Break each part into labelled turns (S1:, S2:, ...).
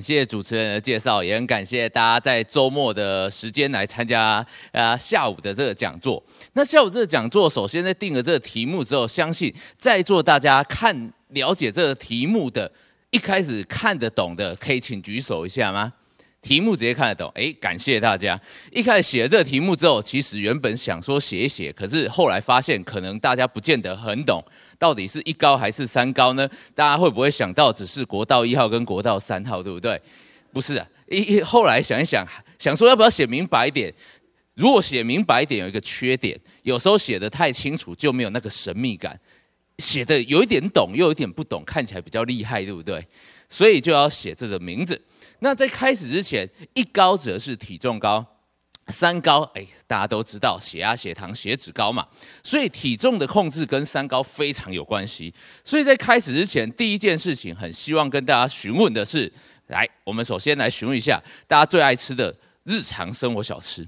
S1: 谢谢主持人的介绍，也很感谢大家在周末的时间来参加啊下午的这个讲座。那下午这个讲座，首先在定了这个题目之后，相信在座大家看了解这个题目的，一开始看得懂的，可以请举手一下吗？题目直接看得懂，哎，感谢大家。一开始写了这个题目之后，其实原本想说写一写，可是后来发现，可能大家不见得很懂。到底是一高还是三高呢？大家会不会想到只是国道一号跟国道三号，对不对？不是啊，一后来想一想，想说要不要写明白一点？如果写明白一点，有一个缺点，有时候写的太清楚就没有那个神秘感，写的有一点懂又有一点不懂，看起来比较厉害，对不对？所以就要写这个名字。那在开始之前，一高指的是体重高。三高，哎，大家都知道血压、血糖、血脂高嘛，所以体重的控制跟三高非常有关系。所以在开始之前，第一件事情很希望跟大家询问的是，来，我们首先来询问一下大家最爱吃的日常生活小吃。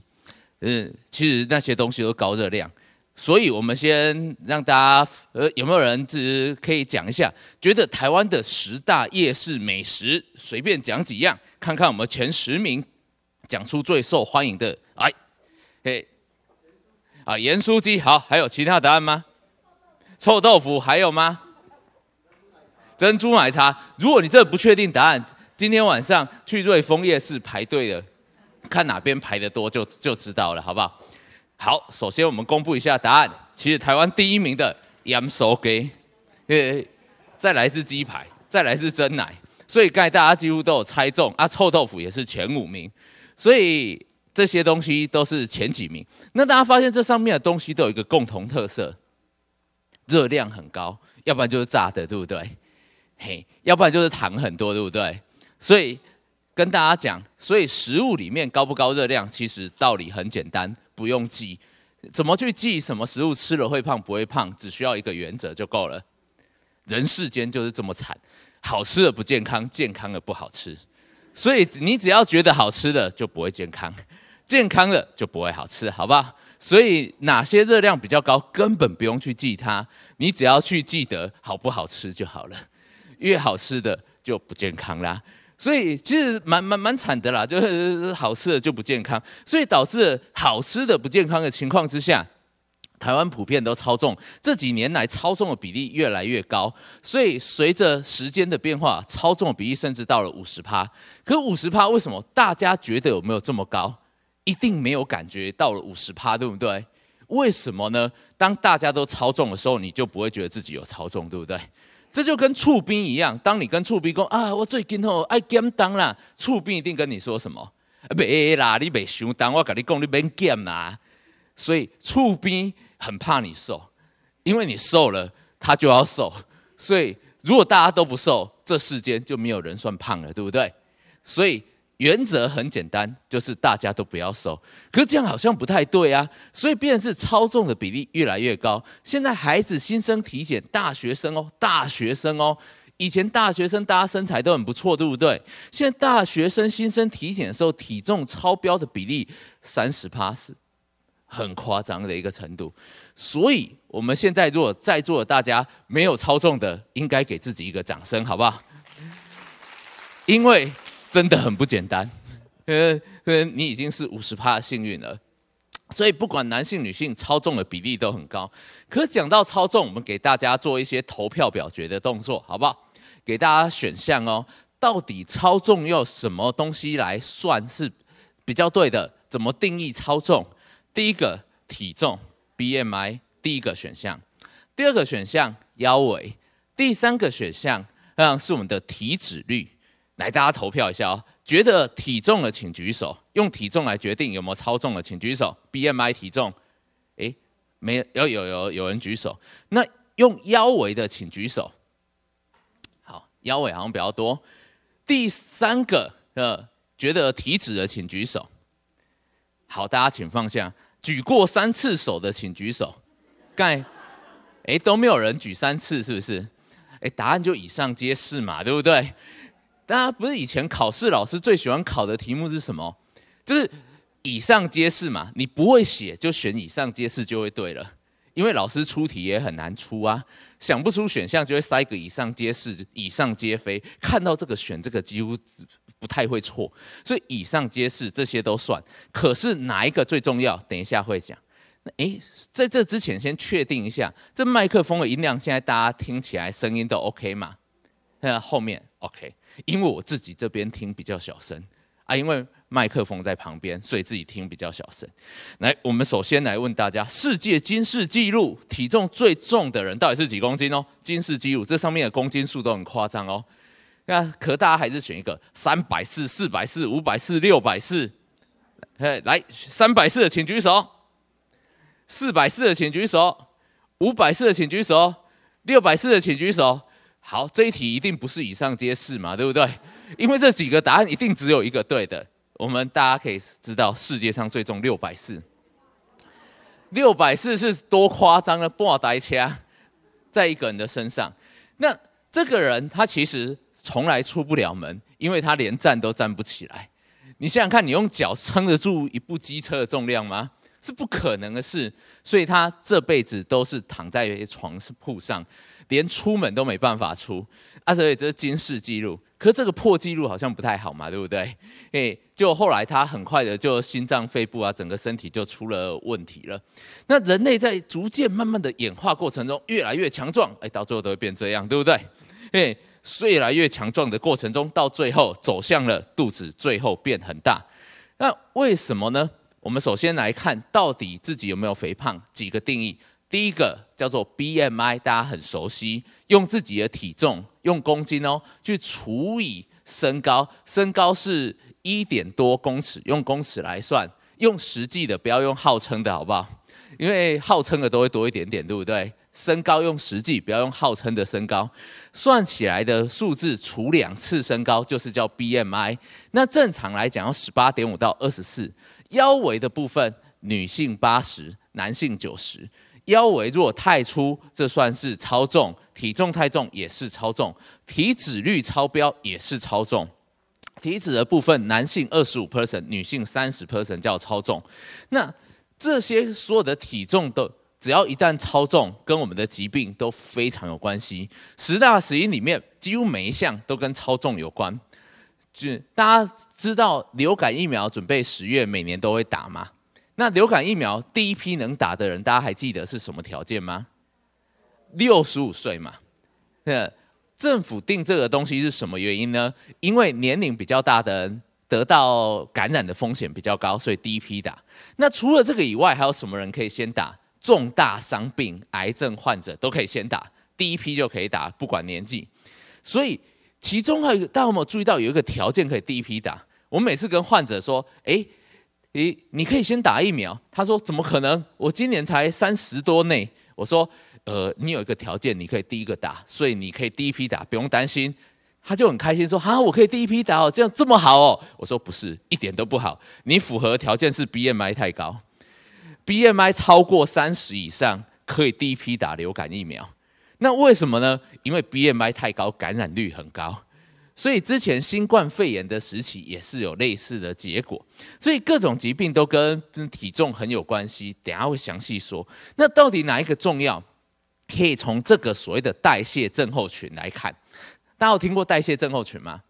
S1: 嗯，其实那些东西都高热量，所以我们先让大家，呃，有没有人只可以讲一下，觉得台湾的十大夜市美食，随便讲几样，看看我们前十名。讲出最受欢迎的哎嘿啊！盐酥鸡好，还有其他答案吗？臭豆腐还有吗？珍珠奶茶。如果你这不确定答案，今天晚上去瑞丰夜市排队了，看哪边排的多就就知道了，好不好？好，首先我们公布一下答案。其实台湾第一名的盐酥鸡，呃，再来是鸡排，再来是真奶，所以大大家几乎都有猜中啊。臭豆腐也是前五名。所以这些东西都是前几名。那大家发现这上面的东西都有一个共同特色，热量很高，要不然就是炸的，对不对？嘿，要不然就是糖很多，对不对？所以跟大家讲，所以食物里面高不高热量，其实道理很简单，不用记。怎么去记什么食物吃了会胖不会胖，只需要一个原则就够了。人世间就是这么惨，好吃的不健康，健康的不好吃。所以你只要觉得好吃的就不会健康，健康的就不会好吃，好不好？所以哪些热量比较高，根本不用去记它，你只要去记得好不好吃就好了。越好吃的就不健康啦。所以其实蛮蛮蛮惨的啦，就是好吃的就不健康，所以导致好吃的不健康的情况之下。台湾普遍都超重，这几年来超重的比例越来越高，所以随着时间的变化，超重的比例甚至到了五十趴。可五十趴为什么？大家觉得有没有这么高？一定没有感觉到了五十趴，对不对？为什么呢？当大家都超重的时候，你就不会觉得自己有超重，对不对？这就跟醋兵一样，当你跟醋兵讲啊，我最近吼爱减重啦，醋兵一定跟你说什么？没啦，你没想当我跟你讲你别减啦。所以醋兵。很怕你瘦，因为你瘦了，他就要瘦。所以如果大家都不瘦，这世间就没有人算胖了，对不对？所以原则很简单，就是大家都不要瘦。可是这样好像不太对啊。所以变然是超重的比例越来越高。现在孩子新生体检，大学生哦，大学生哦，以前大学生大家身材都很不错，对不对？现在大学生新生体检的时候，体重超标的比例三十八是。很夸张的一个程度，所以我们现在如果在座的大家没有超重的，应该给自己一个掌声，好不好？因为真的很不简单，呃 你已经是五十趴幸运了，所以不管男性女性超重的比例都很高。可讲到超重，我们给大家做一些投票表决的动作，好不好？给大家选项哦，到底超重要什么东西来算是比较对的？怎么定义超重？第一个体重 BMI 第一个选项，第二个选项腰围，第三个选项，嗯是我们的体脂率。来，大家投票一下哦，觉得体重的请举手，用体重来决定有没有超重的，请举手 BMI 体重，诶，没有有有有人举手。那用腰围的请举手，好腰围好像比较多。第三个呃，觉得体脂的请举手。好，大家请放下。举过三次手的，请举手。盖，哎，都没有人举三次，是不是？哎，答案就以上皆是嘛，对不对？大家不是以前考试老师最喜欢考的题目是什么？就是以上皆是嘛。你不会写就选以上皆是就会对了，因为老师出题也很难出啊，想不出选项就会塞个以上皆是、以上皆非，看到这个选这个几乎。不太会错，所以以上皆是，这些都算。可是哪一个最重要？等一下会讲。那在这之前先确定一下，这麦克风的音量，现在大家听起来声音都 OK 吗？那后面 OK，因为我自己这边听比较小声啊，因为麦克风在旁边，所以自己听比较小声。来，我们首先来问大家，世界金尼斯纪录体重最重的人到底是几公斤哦？吉尼斯纪录这上面的公斤数都很夸张哦。那可大家还是选一个三百四、四百四、五百四、六百四。哎，来，三百四的请举手，四百四的请举手，五百四的请举手，六百四的请举手。好，这一题一定不是以上皆是嘛，对不对？因为这几个答案一定只有一个对的。我们大家可以知道，世界上最重六百四，六百四是多夸张的爆弹枪在一个人的身上。那这个人他其实。从来出不了门，因为他连站都站不起来。你想想看，你用脚撑得住一部机车的重量吗？是不可能的事。所以他这辈子都是躺在床铺上，连出门都没办法出。啊，所以这是军事记纪录。可这个破纪录好像不太好嘛，对不对？诶，就后来他很快的就心脏、肺部啊，整个身体就出了问题了。那人类在逐渐慢慢的演化过程中，越来越强壮，诶，到最后都会变这样，对不对？诶。越来越强壮的过程中，到最后走向了肚子，最后变很大。那为什么呢？我们首先来看，到底自己有没有肥胖？几个定义。第一个叫做 BMI，大家很熟悉，用自己的体重用公斤哦，去除以身高，身高是一点多公尺，用公尺来算，用实际的，不要用号称的好不好？因为号称的都会多一点点，对不对？身高用实际，不要用号称的身高。算起来的数字除两次身高就是叫 BMI。那正常来讲要十八点五到二十四。腰围的部分，女性八十，男性九十。腰围如果太粗，这算是超重；体重太重也是超重；体脂率超标也是超重。体脂的部分，男性二十五 percent，女性三十 percent 叫超重。那这些所有的体重都。只要一旦超重，跟我们的疾病都非常有关系。十大死因里面，几乎每一项都跟超重有关。就大家知道，流感疫苗准备十月，每年都会打吗？那流感疫苗第一批能打的人，大家还记得是什么条件吗？六十五岁嘛。那政府定这个东西是什么原因呢？因为年龄比较大的人，得到感染的风险比较高，所以第一批打。那除了这个以外，还有什么人可以先打？重大伤病、癌症患者都可以先打，第一批就可以打，不管年纪。所以其中还有大家有没有注意到，有一个条件可以第一批打？我每次跟患者说：“哎，你你可以先打疫苗。”他说：“怎么可能？我今年才三十多内。”我说：“呃，你有一个条件，你可以第一个打，所以你可以第一批打，不用担心。”他就很开心说：“哈，我可以第一批打哦，这样这么好哦。”我说：“不是，一点都不好。你符合条件是 BMI 太高。” B M I 超过三十以上可以第一批打流感疫苗，那为什么呢？因为 B M I 太高，感染率很高，所以之前新冠肺炎的时期也是有类似的结果。所以各种疾病都跟体重很有关系。等下会详细说。那到底哪一个重要？可以从这个所谓的代谢症候群来看。大家有听过代谢症候群吗？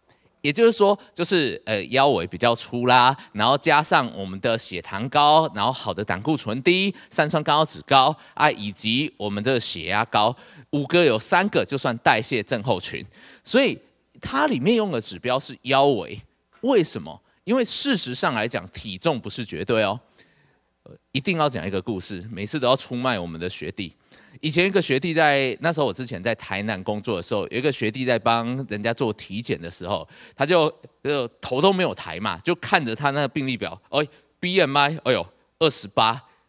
S1: 也就是说，就是呃腰围比较粗啦，然后加上我们的血糖高，然后好的胆固醇低，三酸甘油酯高啊，以及我们的血压高，五个有三个就算代谢症候群。所以它里面用的指标是腰围，为什么？因为事实上来讲，体重不是绝对哦。呃，一定要讲一个故事，每次都要出卖我们的学弟。以前一个学弟在那时候，我之前在台南工作的时候，有一个学弟在帮人家做体检的时候，他就就头都没有抬嘛，就看着他那个病历表，哎，B M I，哎呦，二十八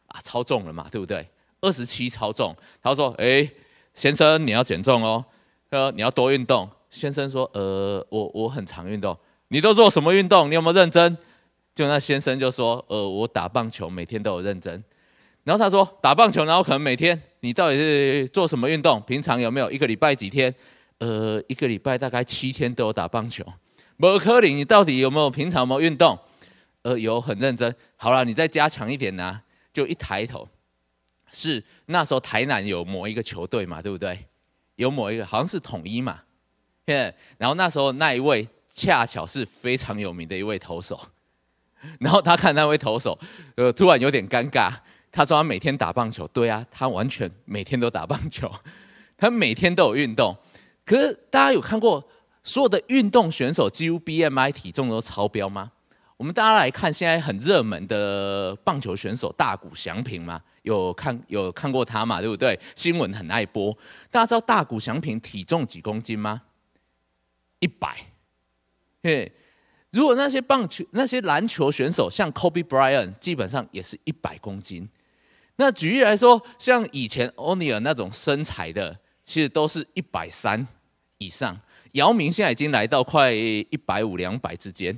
S1: 啊，超重了嘛，对不对？二十七超重，他说，哎，先生你要减重哦，呃，你要多运动。先生说，呃，我我很常运动，你都做什么运动？你有没有认真？就那先生就说，呃，我打棒球，每天都有认真。然后他说打棒球，然后可能每天你到底是做什么运动？平常有没有一个礼拜几天？呃，一个礼拜大概七天都有打棒球。伯科林，你到底有没有平常有没有运动？呃，有很认真。好了，你再加强一点呐。就一抬头，是那时候台南有某一个球队嘛，对不对？有某一个好像是统一嘛。然后那时候那一位恰巧是非常有名的一位投手，然后他看那位投手，呃，突然有点尴尬。他说他每天打棒球，对啊，他完全每天都打棒球，他每天都有运动。可是大家有看过所有的运动选手几乎 BMI 体重都超标吗？我们大家来看现在很热门的棒球选手大谷翔平吗？有看有看过他吗？对不对？新闻很爱播。大家知道大谷翔平体重几公斤吗？一百。嘿，如果那些棒球、那些篮球选手像 Kobe Bryant，基本上也是一百公斤。那举例来说，像以前奥尼尔那种身材的，其实都是一百三以上。姚明现在已经来到快一百五两百之间，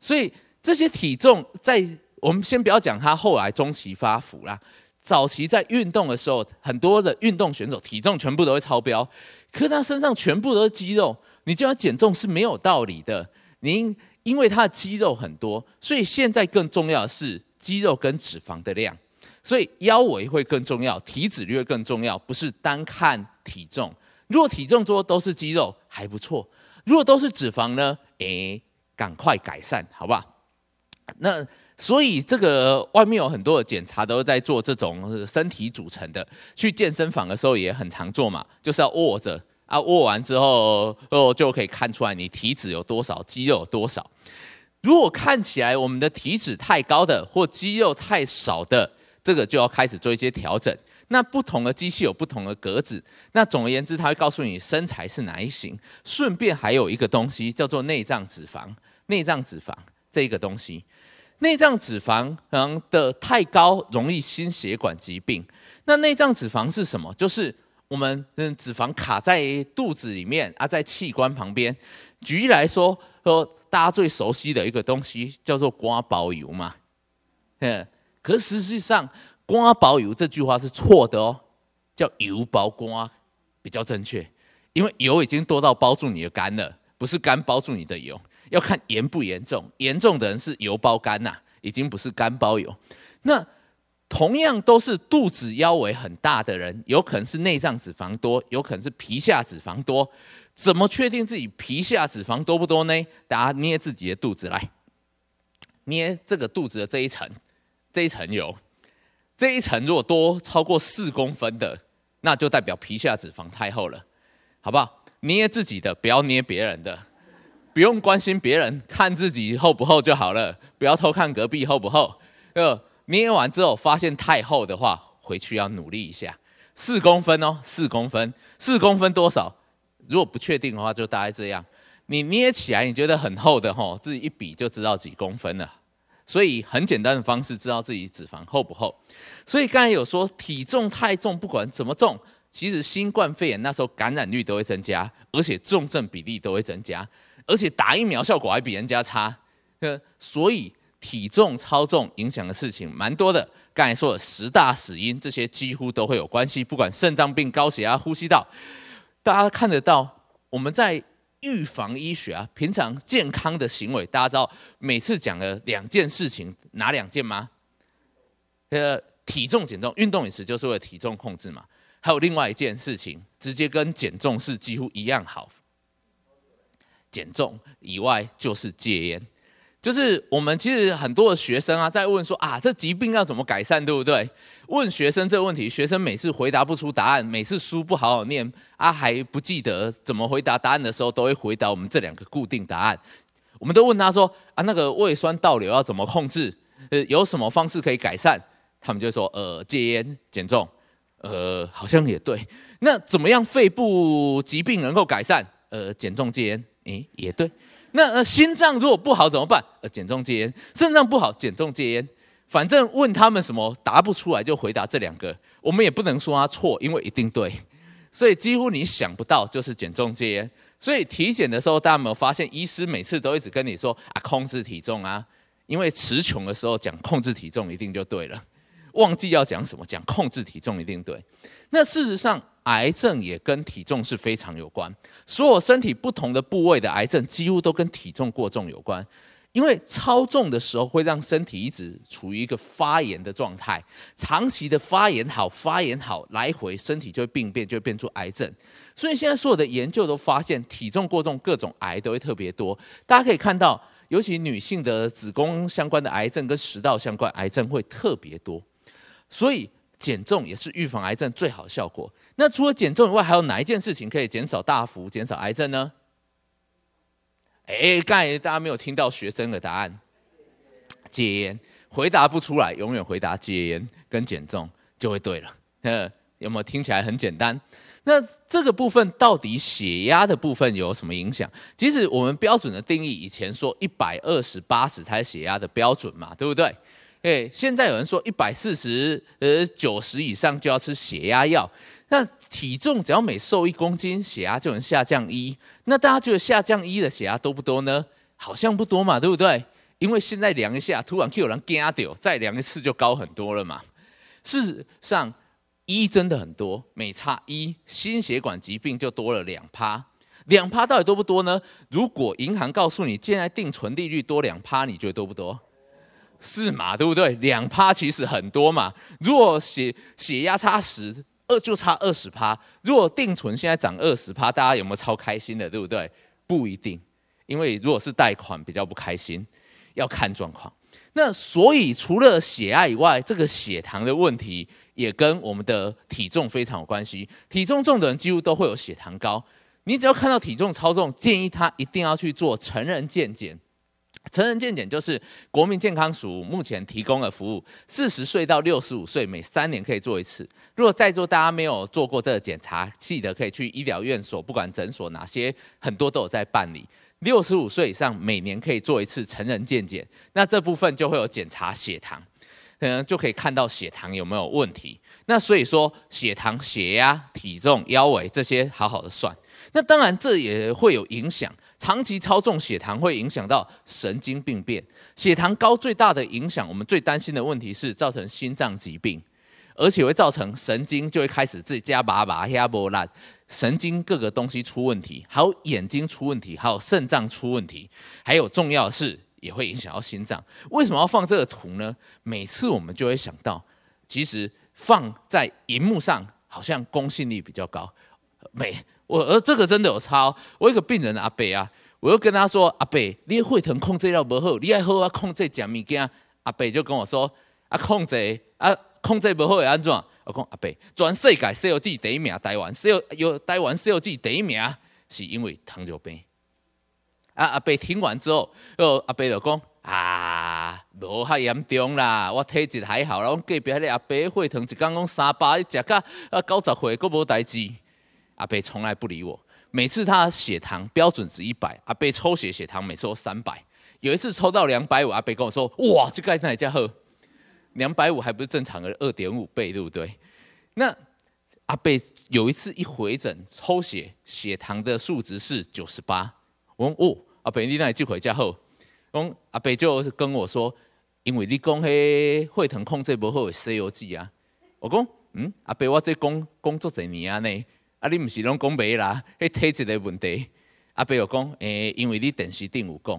S1: 所以这些体重，在我们先不要讲他后来中期发福啦，早期在运动的时候，很多的运动选手体重全部都会超标。可是他身上全部都是肌肉，你就要减重是没有道理的。您因为他的肌肉很多，所以现在更重要的是肌肉跟脂肪的量。所以腰围会更重要，体脂率更重要，不是单看体重。如果体重多都是肌肉，还不错；如果都是脂肪呢？诶，赶快改善，好不好？那所以这个外面有很多的检查都在做这种身体组成的，去健身房的时候也很常做嘛，就是要握着啊，握完之后哦就可以看出来你体脂有多少，肌肉有多少。如果看起来我们的体脂太高的，或肌肉太少的，这个就要开始做一些调整。那不同的机器有不同的格子。那总而言之，它会告诉你身材是哪一型，顺便还有一个东西叫做内脏脂肪。内脏脂肪这个东西，内脏脂肪嗯的太高，容易心血管疾病。那内脏脂肪是什么？就是我们嗯脂肪卡在肚子里面啊，在器官旁边。举例来说，和大家最熟悉的一个东西叫做瓜包油嘛，嗯。可实际上，瓜包油这句话是错的哦，叫油包瓜比较正确，因为油已经多到包住你的肝了，不是肝包住你的油。要看严不严重，严重的人是油包肝呐，已经不是肝包油。那同样都是肚子腰围很大的人，有可能是内脏脂肪多，有可能是皮下脂肪多。怎么确定自己皮下脂肪多不多呢？大家捏自己的肚子来，捏这个肚子的这一层。这一层油，这一层如果多超过四公分的，那就代表皮下脂肪太厚了，好不好？捏自己的，不要捏别人的，不用关心别人，看自己厚不厚就好了。不要偷看隔壁厚不厚。呃，捏完之后发现太厚的话，回去要努力一下。四公分哦，四公分，四公分多少？如果不确定的话，就大概这样。你捏起来你觉得很厚的吼，自己一比就知道几公分了。所以很简单的方式，知道自己脂肪厚不厚。所以刚才有说体重太重，不管怎么重，其实新冠肺炎那时候感染率都会增加，而且重症比例都会增加，而且打疫苗效果还比人家差。呃，所以体重超重影响的事情蛮多的。刚才说十大死因，这些几乎都会有关系，不管肾脏病、高血压、呼吸道。大家看得到，我们在。预防医学啊，平常健康的行为，大家知道每次讲的两件事情，哪两件吗？呃，体重减重、运动饮食，就是为了体重控制嘛。还有另外一件事情，直接跟减重是几乎一样好，减重以外就是戒烟。就是我们其实很多的学生啊，在问说啊，这疾病要怎么改善，对不对？问学生这个问题，学生每次回答不出答案，每次书不好好念啊，还不记得怎么回答答案的时候，都会回答我们这两个固定答案。我们都问他说啊，那个胃酸倒流要怎么控制？呃，有什么方式可以改善？他们就说呃，戒烟、减重，呃，好像也对。那怎么样肺部疾病能够改善？呃，减重戒烟，诶，也对。那心脏如果不好怎么办？呃，减重戒烟。肾脏不好，减重戒烟。反正问他们什么答不出来，就回答这两个。我们也不能说他错，因为一定对。所以几乎你想不到就是减重戒烟。所以体检的时候，大家有没有发现，医师每次都一直跟你说啊，控制体重啊，因为词穷的时候讲控制体重一定就对了。忘记要讲什么，讲控制体重一定对。那事实上。癌症也跟体重是非常有关，所有身体不同的部位的癌症几乎都跟体重过重有关，因为超重的时候会让身体一直处于一个发炎的状态，长期的发炎好发炎好来回，身体就会病变，就会变出癌症。所以现在所有的研究都发现，体重过重各种癌都会特别多。大家可以看到，尤其女性的子宫相关的癌症跟食道相关癌症会特别多，所以减重也是预防癌症最好的效果。那除了减重以外，还有哪一件事情可以减少大幅减少癌症呢？哎，刚才大家没有听到学生的答案，戒烟。回答不出来，永远回答戒烟跟减重就会对了。嗯，有没有听起来很简单？那这个部分到底血压的部分有什么影响？其实我们标准的定义以前说一百二十八十才是血压的标准嘛，对不对？哎，现在有人说一百四十呃九十以上就要吃血压药。那体重只要每瘦一公斤，血压就能下降一。那大家觉得下降一的血压多不多呢？好像不多嘛，对不对？因为现在量一下，突然就有人掉，再量一次就高很多了嘛。事实上，一真的很多，每差一，心血管疾病就多了两趴。两趴到底多不多呢？如果银行告诉你现在定存利率多两趴，你觉得多不多？是嘛，对不对？两趴其实很多嘛。如果血血压差十，二就差二十趴，如果定存现在涨二十趴，大家有没有超开心的？对不对？不一定，因为如果是贷款比较不开心，要看状况。那所以除了血压以外，这个血糖的问题也跟我们的体重非常有关系。体重重的人几乎都会有血糖高，你只要看到体重超重，建议他一定要去做成人健检。成人健检就是国民健康署目前提供的服务，四十岁到六十五岁每三年可以做一次。如果在座大家没有做过这个检查，记得可以去医疗院所，不管诊所哪些，很多都有在办理。六十五岁以上每年可以做一次成人健检，那这部分就会有检查血糖，嗯，就可以看到血糖有没有问题。那所以说，血糖、血压、体重、腰围这些好好的算。那当然，这也会有影响。长期超重血糖会影响到神经病变，血糖高最大的影响，我们最担心的问题是造成心脏疾病，而且会造成神经就会开始自己加麻麻、瞎波乱，神经各个东西出问题，还有眼睛出问题，还有肾脏出问题，还有重要的是也会影响到心脏。为什么要放这个图呢？每次我们就会想到，其实放在荧幕上好像公信力比较高，每我而这个真的有抄，我一个病人阿伯啊，我又跟他说阿伯，你血糖控制了无好，你还好啊控制吃物件。阿伯就跟我说，啊控制啊控制无好会安怎？我讲阿伯，全世界 C O G 第一名台湾 C O 有台湾 C O G 第一名是因为糖尿病。啊阿伯听完之后，哦阿伯就讲啊，无赫严重啦，我体质还好啦。我隔壁迄个阿伯血糖一工讲三八，伊食到啊九十岁，佫无代志。阿贝从来不理我。每次他血糖标准值一百，阿贝抽血血糖每次都三百。有一次抽到两百五，阿贝跟我说：“哇，这该怎嚟家喝？两百五还不是正常的二点五倍，对不对？”那阿贝有一次一回诊抽血，血糖的数值是九十八。我说：“哦，阿贝你那你就回家后，我阿贝就跟我说，因为你讲嘿血糖控制不好会 C.O.G. 啊。”我说：“嗯，阿贝我这工工作几年呢？”啊，你唔是拢讲白啦，迄体质的问题。阿伯又讲，诶，因为你电视顶有讲。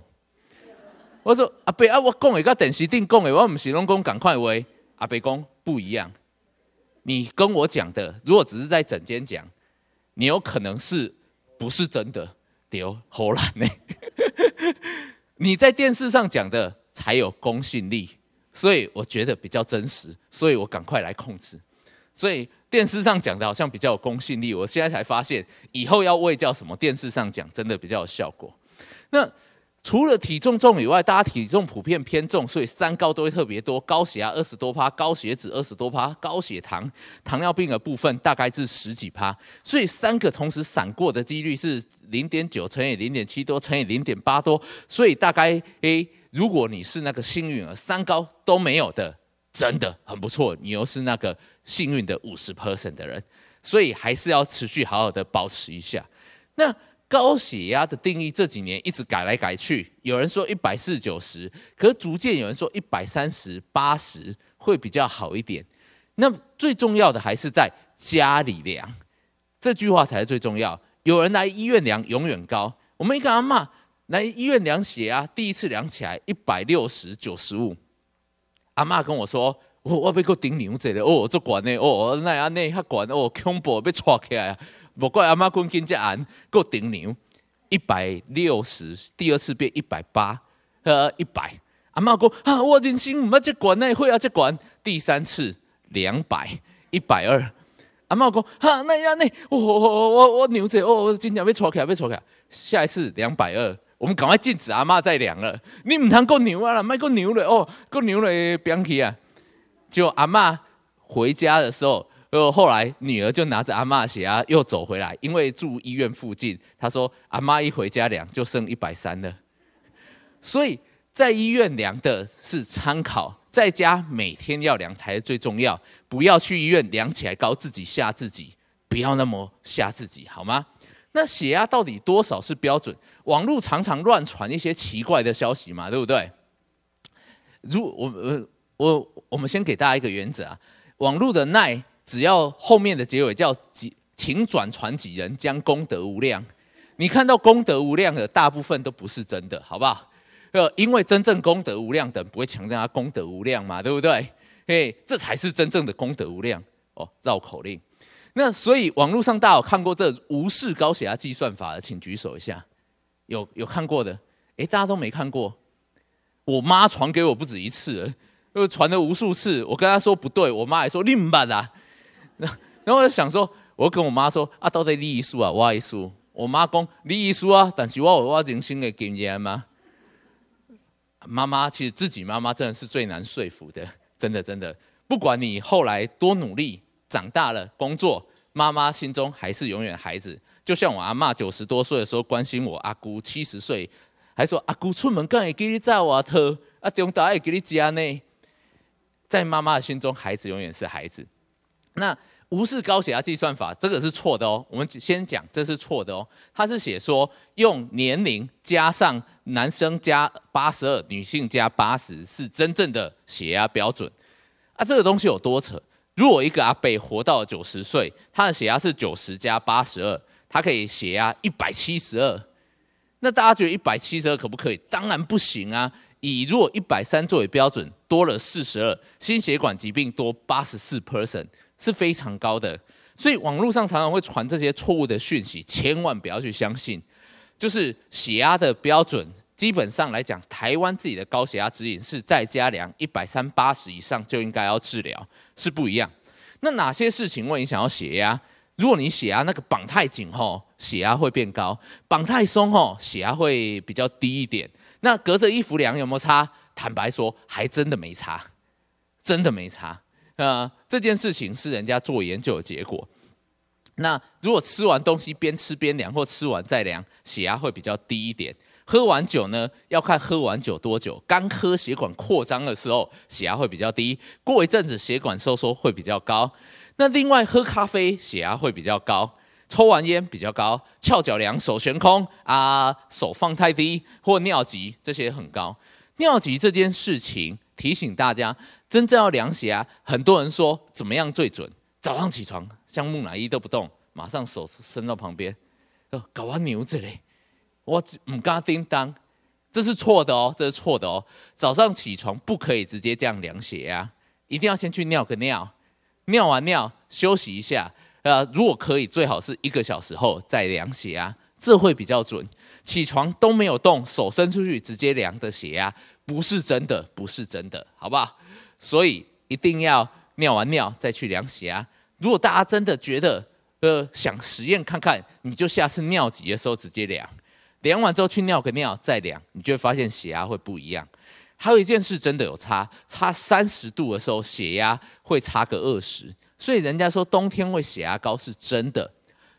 S1: 我说阿伯啊，我讲诶，甲电视顶讲诶，我毋是拢讲公赶快喂，阿伯讲不一样。你跟我讲的，如果只是在整间讲，你有可能是不是真的？丢，好懒呢。你在电视上讲的才有公信力，所以我觉得比较真实，所以我赶快来控制。所以。电视上讲的好像比较有公信力，我现在才发现，以后要喂叫什么？电视上讲真的比较有效果。那除了体重重以外，大家体重普遍偏重，所以三高都会特别多：高血压二十多趴，高血脂二十多趴，高血糖糖尿病的部分大概是十几趴。所以三个同时闪过的几率是零点九乘以零点七多乘以零点八多，所以大概诶，如果你是那个幸运儿，三高都没有的，真的很不错。你又是那个。幸运的五十 percent 的人，所以还是要持续好好的保持一下。那高血压的定义这几年一直改来改去，有人说一百四九十，可逐渐有人说一百三十八十会比较好一点。那最重要的还是在家里量，这句话才是最重要。有人来医院量永远高，我们一个阿妈来医院量血压，第一次量起来一百六十九十五，阿妈跟我说。我要搁顶牛者咧，哦，足悬诶，哦，那安尼较悬，哦，恐怖，要扯起来，啊！无怪阿妈讲紧只眼，搁顶牛，一百六十，第二次变一百八，呃，一百，阿妈讲啊，我人生毋捌知悬诶，会啊，只悬。第三次两百，一百二，阿妈讲哈那安尼，我我我我牛者，哦，今正要被起来，要扯起来，下一次两百二，我们赶快禁止阿妈再量了，你唔通搁牛啊啦，莫搁牛了哦，搁牛会变去啊！就阿妈回家的时候，呃，后来女儿就拿着阿妈的血压又走回来，因为住医院附近。她说：“阿妈一回家量就剩一百三了。”所以，在医院量的是参考，在家每天要量才是最重要。不要去医院量起来高，自己吓自己。不要那么吓自己，好吗？那血压到底多少是标准？网络常常乱传一些奇怪的消息嘛，对不对？如我我我。我们先给大家一个原则啊，网络的耐，只要后面的结尾叫几，请转传几人将功德无量。你看到功德无量的，大部分都不是真的，好不好？呃，因为真正功德无量的不会强调他功德无量嘛，对不对？嘿，这才是真正的功德无量哦，绕口令。那所以网络上大家有看过这无视高血压计算法的，请举手一下，有有看过的？诶，大家都没看过？我妈传给我不止一次。就传了无数次，我跟他说不对，我妈还说另一半啊。然后就想说，我跟我妈说啊，到底你遗书啊，我遗书。我妈讲你遗书啊，但是我有我人生的经验吗？妈妈其实自己妈妈真的是最难说服的，真的真的，不管你后来多努力，长大了工作，妈妈心中还是永远孩子。就像我阿妈九十多岁的时候关心我阿姑七十岁，还说阿姑出门干会给你在外套，啊，中岛会给你加呢。在妈妈的心中，孩子永远是孩子。那无视高血压计算法，这个是错的哦。我们先讲，这是错的哦。它是写说，用年龄加上男生加八十二，女性加八十，是真正的血压标准。啊，这个东西有多扯？如果一个阿伯活到九十岁，他的血压是九十加八十二，他可以血压一百七十二。那大家觉得一百七十二可不可以？当然不行啊。以若一百三作为标准，多了四十二，心血管疾病多八十四 p e r s o n 是非常高的。所以网络上常常会传这些错误的讯息，千万不要去相信。就是血压的标准，基本上来讲，台湾自己的高血压指引是在家量一百三八十以上就应该要治疗，是不一样。那哪些事情？问你想要血压？如果你血压那个绑太紧吼，血压会变高；绑太松吼，血压会比较低一点。那隔着衣服量有没有差？坦白说，还真的没差，真的没差。呃，这件事情是人家做研究的结果。那如果吃完东西边吃边量或吃完再量，血压会比较低一点。喝完酒呢，要看喝完酒多久，刚喝血管扩张的时候血压会比较低，过一阵子血管收缩会比较高。那另外喝咖啡，血压会比较高。抽完烟比较高，翘脚梁手悬空啊，手放太低或尿急这些很高。尿急这件事情提醒大家，真正要量血啊，很多人说怎么样最准？早上起床像木乃伊都不动，马上手伸到旁边，搞完牛子嘞，我唔敢叮当，这是错的哦，这是错的哦。早上起床不可以直接这样量血啊，一定要先去尿个尿，尿完尿休息一下。呃，如果可以，最好是一个小时后再量血压，这会比较准。起床都没有动手伸出去直接量的血压，不是真的，不是真的，好不好？所以一定要尿完尿再去量血压。如果大家真的觉得呃想实验看看，你就下次尿急的时候直接量，量完之后去尿个尿再量，你就会发现血压会不一样。还有一件事真的有差，差三十度的时候，血压会差个二十。所以人家说冬天会血压高是真的，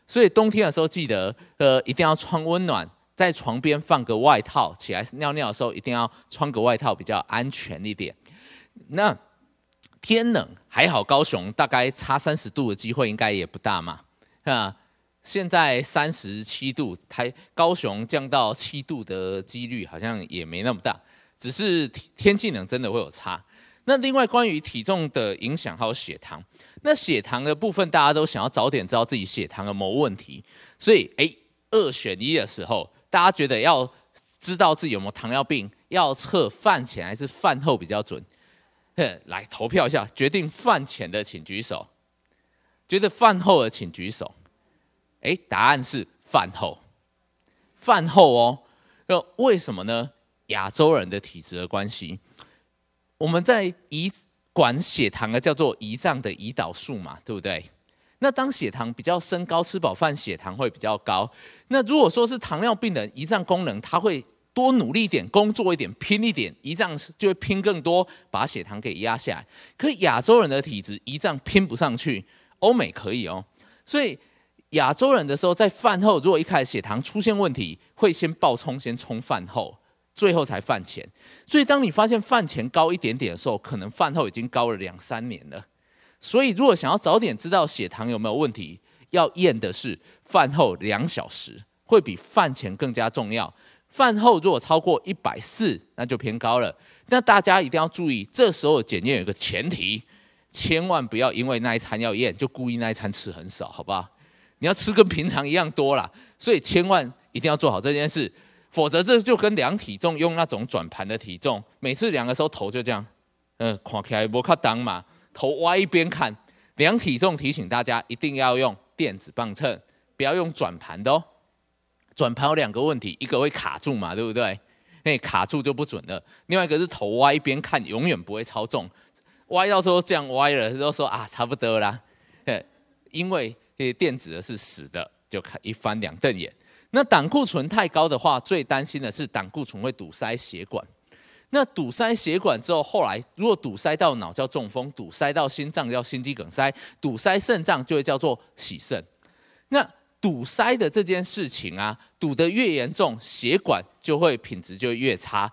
S1: 所以冬天的时候记得，呃，一定要穿温暖，在床边放个外套，起来尿尿的时候一定要穿个外套比较安全一点。那天冷还好，高雄大概差三十度的机会应该也不大嘛。那现在三十七度，台高雄降到七度的几率好像也没那么大，只是天气冷真的会有差。那另外关于体重的影响还有血糖，那血糖的部分大家都想要早点知道自己血糖的某问题，所以哎二选一的时候，大家觉得要知道自己有没有糖尿病，要测饭前还是饭后比较准？哼，来投票一下，决定饭前的请举手，觉得饭后的请举手。哎，答案是饭后，饭后哦，那为什么呢？亚洲人的体质的关系。我们在胰管血糖的叫做胰脏的胰岛素嘛，对不对？那当血糖比较升高，吃饱饭血糖会比较高。那如果说是糖尿病人，胰脏功能它会多努力一点，工作一点，拼一点，胰脏就会拼更多，把血糖给压下来。可亚洲人的体质胰脏拼不上去，欧美可以哦。所以亚洲人的时候，在饭后如果一开始血糖出现问题，会先暴冲，先冲饭后。最后才饭前，所以当你发现饭前高一点点的时候，可能饭后已经高了两三年了。所以如果想要早点知道血糖有没有问题，要验的是饭后两小时，会比饭前更加重要。饭后如果超过一百四，那就偏高了。那大家一定要注意，这时候检验有个前提，千万不要因为那一餐要验，就故意那一餐吃很少，好不好？你要吃跟平常一样多啦。所以千万一定要做好这件事。否则这就跟量体重用那种转盘的体重，每次量的时候头就这样，嗯，看起来不卡挡嘛，头歪一边看。量体重提醒大家一定要用电子磅秤，不要用转盘的哦。转盘有两个问题，一个会卡住嘛，对不对？那卡住就不准了。另外一个是头歪一边看，永远不会超重。歪到时候这样歪了，就说啊差不多啦。因为电子的是死的，就看一翻两瞪眼。那胆固醇太高的话，最担心的是胆固醇会堵塞血管。那堵塞血管之后，后来如果堵塞到脑叫中风，堵塞到心脏叫心肌梗塞，堵塞肾脏就会叫做洗肾。那堵塞的这件事情啊，堵得越严重，血管就会品质就越差。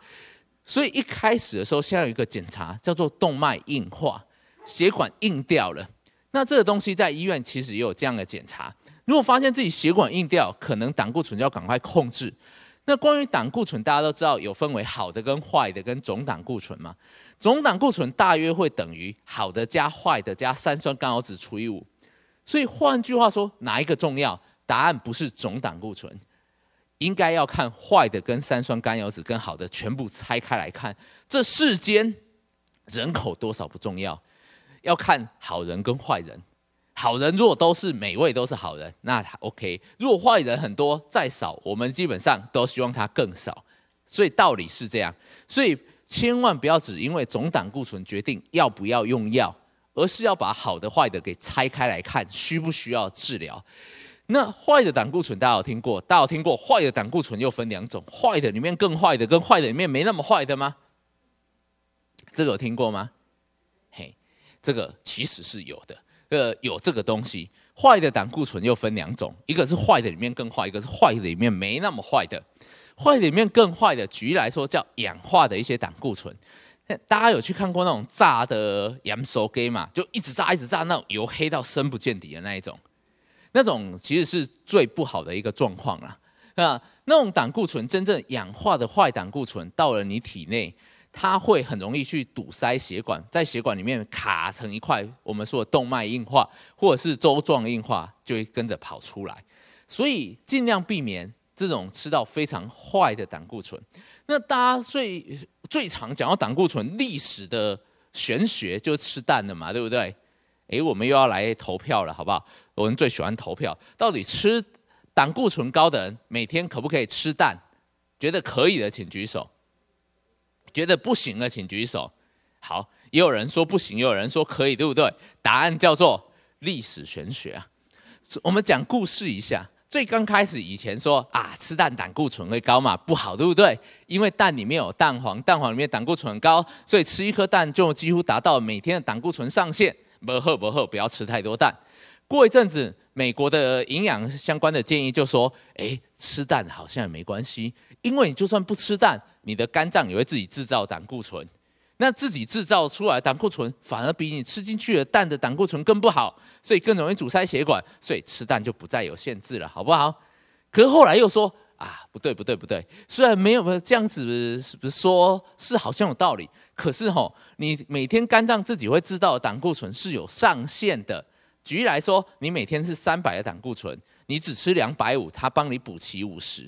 S1: 所以一开始的时候，先有一个检查叫做动脉硬化，血管硬掉了。那这个东西在医院其实也有这样的检查。如果发现自己血管硬掉，可能胆固醇就要赶快控制。那关于胆固醇，大家都知道有分为好的跟坏的跟总胆固醇嘛。总胆固醇大约会等于好的加坏的加三酸甘油酯除以五。所以换句话说，哪一个重要？答案不是总胆固醇，应该要看坏的跟三酸甘油酯跟好的全部拆开来看。这世间人口多少不重要，要看好人跟坏人。好人如果都是每位都是好人，那 OK。如果坏人很多再少，我们基本上都希望他更少。所以道理是这样，所以千万不要只因为总胆固醇决定要不要用药，而是要把好的坏的给拆开来看，需不需要治疗。那坏的胆固醇大家有听过？大家有听过？坏的胆固醇又分两种，坏的里面更坏的，跟坏的里面没那么坏的吗？这个有听过吗？嘿，这个其实是有的。呃，有这个东西，坏的胆固醇又分两种，一个是坏的里面更坏，一个是坏的里面没那么坏的。坏里面更坏的，举例来说叫氧化的一些胆固醇。大家有去看过那种炸的洋烧烤嘛？就一直炸一直炸，那种由黑到深不见底的那一种，那种其实是最不好的一个状况啦。那那种胆固醇真正氧化的坏胆固醇，到了你体内。它会很容易去堵塞血管，在血管里面卡成一块，我们说动脉硬化或者是周状硬化，就会跟着跑出来。所以尽量避免这种吃到非常坏的胆固醇。那大家最最常讲到胆固醇历史的玄学，就是吃蛋的嘛，对不对？诶，我们又要来投票了，好不好？我们最喜欢投票，到底吃胆固醇高的人每天可不可以吃蛋？觉得可以的，请举手。觉得不行的，请举手。好，也有人说不行，也有人说可以，对不对？答案叫做历史玄学啊。我们讲故事一下，最刚开始以前说啊，吃蛋胆固醇会高嘛，不好，对不对？因为蛋里面有蛋黄，蛋黄里面胆固醇高，所以吃一颗蛋就几乎达到每天的胆固醇上限。不喝不喝，不要吃太多蛋。过一阵子。美国的营养相关的建议就说：，哎，吃蛋好像也没关系，因为你就算不吃蛋，你的肝脏也会自己制造胆固醇。那自己制造出来的胆固醇反而比你吃进去的蛋的胆固醇更不好，所以更容易阻塞血管，所以吃蛋就不再有限制了，好不好？可是后来又说：，啊，不对，不对，不对，虽然没有这样子说是好像有道理，可是吼，你每天肝脏自己会制造胆固醇是有上限的。举例来说，你每天是三百的胆固醇，你只吃两百五，他帮你补齐五十。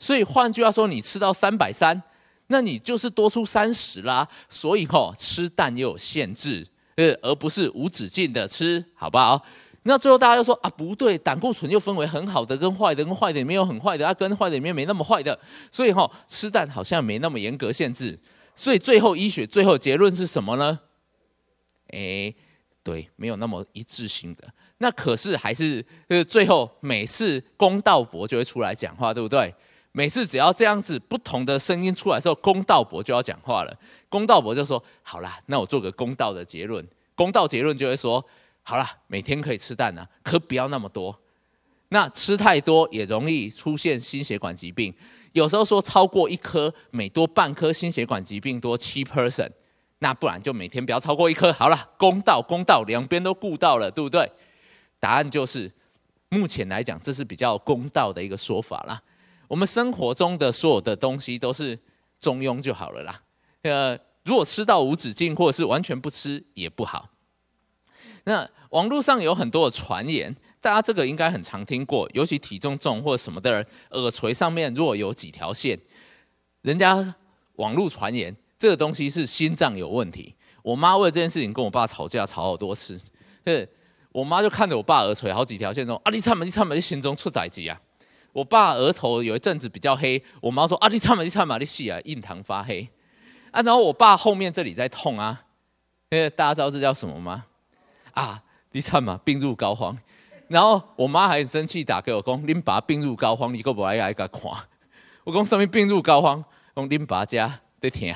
S1: 所以换句话说，你吃到三百三，那你就是多出三十啦。所以吼，吃蛋也有限制，呃，而不是无止境的吃，好不好？那最后大家又说啊，不对，胆固醇又分为很好的跟坏的，跟坏的没有很坏的啊，跟坏的里面没那么坏的。所以吼，吃蛋好像没那么严格限制。所以最后医学最后结论是什么呢？诶。对，没有那么一致性的。那可是还是呃，最后每次公道伯就会出来讲话，对不对？每次只要这样子不同的声音出来之后，公道伯就要讲话了。公道伯就说：好啦，那我做个公道的结论。公道结论就会说：好啦，每天可以吃蛋啊，可不要那么多。那吃太多也容易出现心血管疾病。有时候说超过一颗，每多半颗，心血管疾病多七 percent。那不然就每天不要超过一颗好了，公道公道，两边都顾到了，对不对？答案就是，目前来讲，这是比较公道的一个说法啦。我们生活中的所有的东西都是中庸就好了啦。呃，如果吃到无止境，或者是完全不吃也不好。那网络上有很多的传言，大家这个应该很常听过，尤其体重重或什么的人，耳垂上面若有几条线，人家网络传言。这个东西是心脏有问题。我妈为了这件事情跟我爸吵架，吵好多次。是，我妈就看着我爸耳垂好几条线，说：“啊，你唱唔你唱唔你心中出歹疾啊！”我爸额头有一阵子比较黑，我妈说：“啊，你唱唔你唱唔你细啊，印堂发黑。”啊，然后我爸后面这里在痛啊，因为大家知道这叫什么吗？啊，你唱嘛，病入膏肓。然后我妈还生气打给我，讲：“您爸病入膏肓，你个不爱爱甲看。”我讲什么病入膏肓？讲您爸家在疼。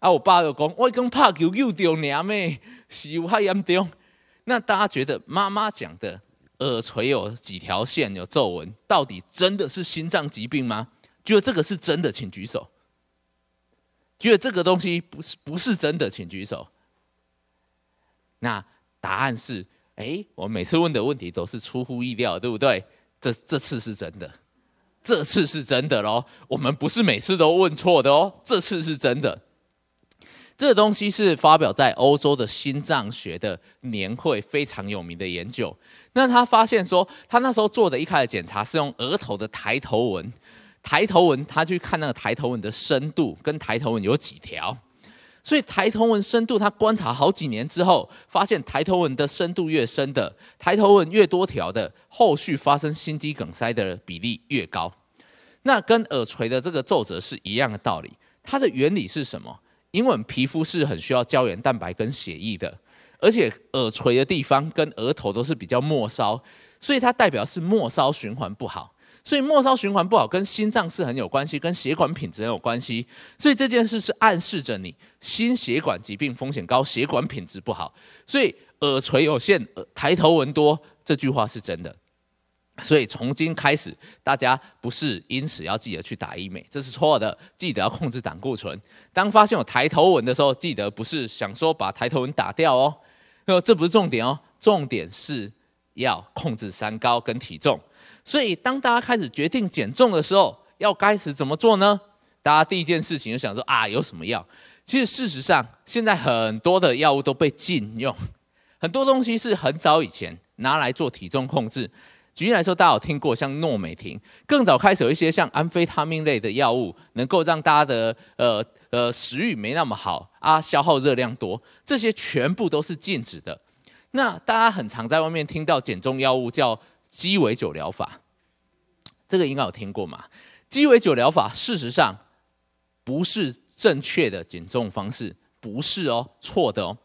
S1: 啊！我爸就讲，我刚怕球又掉娘咩，是有太严重。那大家觉得妈妈讲的耳垂有几条线有皱纹，到底真的是心脏疾病吗？觉得这个是真的，请举手；觉得这个东西不是不是真的，请举手。那答案是，哎，我每次问的问题都是出乎意料，对不对？这这次是真的，这次是真的喽。我们不是每次都问错的哦，这次是真的。这个东西是发表在欧洲的心脏学的年会，非常有名的研究。那他发现说，他那时候做的一开始检查是用额头的抬头纹，抬头纹他去看那个抬头纹的深度跟抬头纹有几条，所以抬头纹深度他观察好几年之后，发现抬头纹的深度越深的，抬头纹越多条的，后续发生心肌梗塞的比例越高。那跟耳垂的这个皱褶是一样的道理，它的原理是什么？因为我们皮肤是很需要胶原蛋白跟血液的，而且耳垂的地方跟额头都是比较末梢，所以它代表是末梢循环不好。所以末梢循环不好跟心脏是很有关系，跟血管品质很有关系。所以这件事是暗示着你心血管疾病风险高，血管品质不好。所以耳垂有限、抬头纹多，这句话是真的。所以从今开始，大家不是因此要记得去打医美，这是错的。记得要控制胆固醇。当发现有抬头纹的时候，记得不是想说把抬头纹打掉哦，那这不是重点哦。重点是要控制三高跟体重。所以当大家开始决定减重的时候，要开始怎么做呢？大家第一件事情就想说啊，有什么药？其实事实上，现在很多的药物都被禁用，很多东西是很早以前拿来做体重控制。举例来说，大家有听过像诺美婷，更早开始有一些像安非他命类的药物，能够让大家的呃呃食欲没那么好啊，消耗热量多，这些全部都是禁止的。那大家很常在外面听到减重药物叫鸡尾酒疗法，这个应该有听过嘛？鸡尾酒疗法事实上不是正确的减重方式，不是哦，错的哦。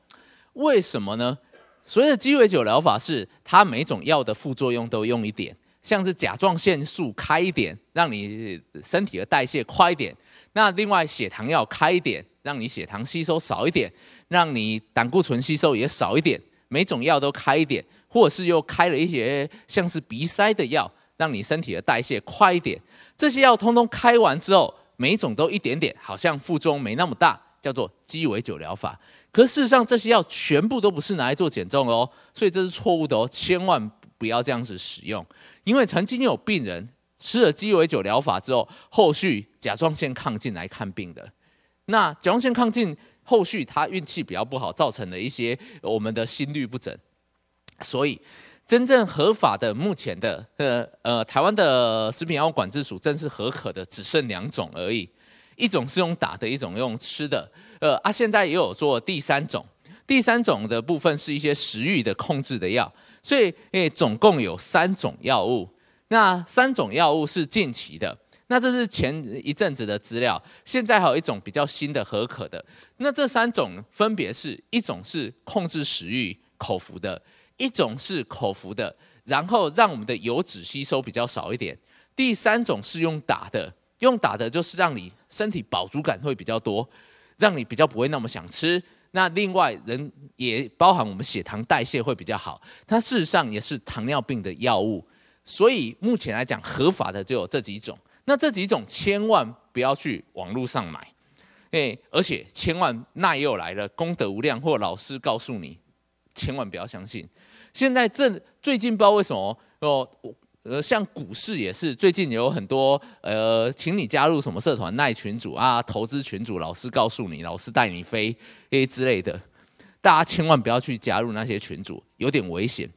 S1: 为什么呢？所谓的鸡尾酒疗法是，它每种药的副作用都用一点，像是甲状腺素开一点，让你身体的代谢快一点；那另外血糖药开一点，让你血糖吸收少一点，让你胆固醇吸收也少一点。每种药都开一点，或是又开了一些像是鼻塞的药，让你身体的代谢快一点。这些药通通开完之后，每种都一点点，好像副作用没那么大，叫做鸡尾酒疗法。可事实上，这些药全部都不是拿来做减重哦，所以这是错误的哦，千万不要这样子使用。因为曾经有病人吃了鸡尾酒疗法之后，后续甲状腺亢进来看病的，那甲状腺亢进后续他运气比较不好，造成了一些我们的心率不整。所以，真正合法的，目前的呃呃，台湾的食品药物管制署正式合可的，只剩两种而已，一种是用打的，一种用吃的。呃啊，现在也有做第三种，第三种的部分是一些食欲的控制的药，所以诶总共有三种药物。那三种药物是近期的，那这是前一阵子的资料，现在还有一种比较新的合可的。那这三种分别是一种是控制食欲口服的，一种是口服的，然后让我们的油脂吸收比较少一点。第三种是用打的，用打的就是让你身体饱足感会比较多。让你比较不会那么想吃。那另外，人也包含我们血糖代谢会比较好。它事实上也是糖尿病的药物。所以目前来讲，合法的就有这几种。那这几种千万不要去网络上买。哎，而且千万，那又来了，功德无量或老师告诉你，千万不要相信。现在这最近不知道为什么哦。呃，像股市也是，最近也有很多呃，请你加入什么社团、那群主啊、投资群主，老师告诉你，老师带你飞，诶之类的，大家千万不要去加入那些群主，有点危险。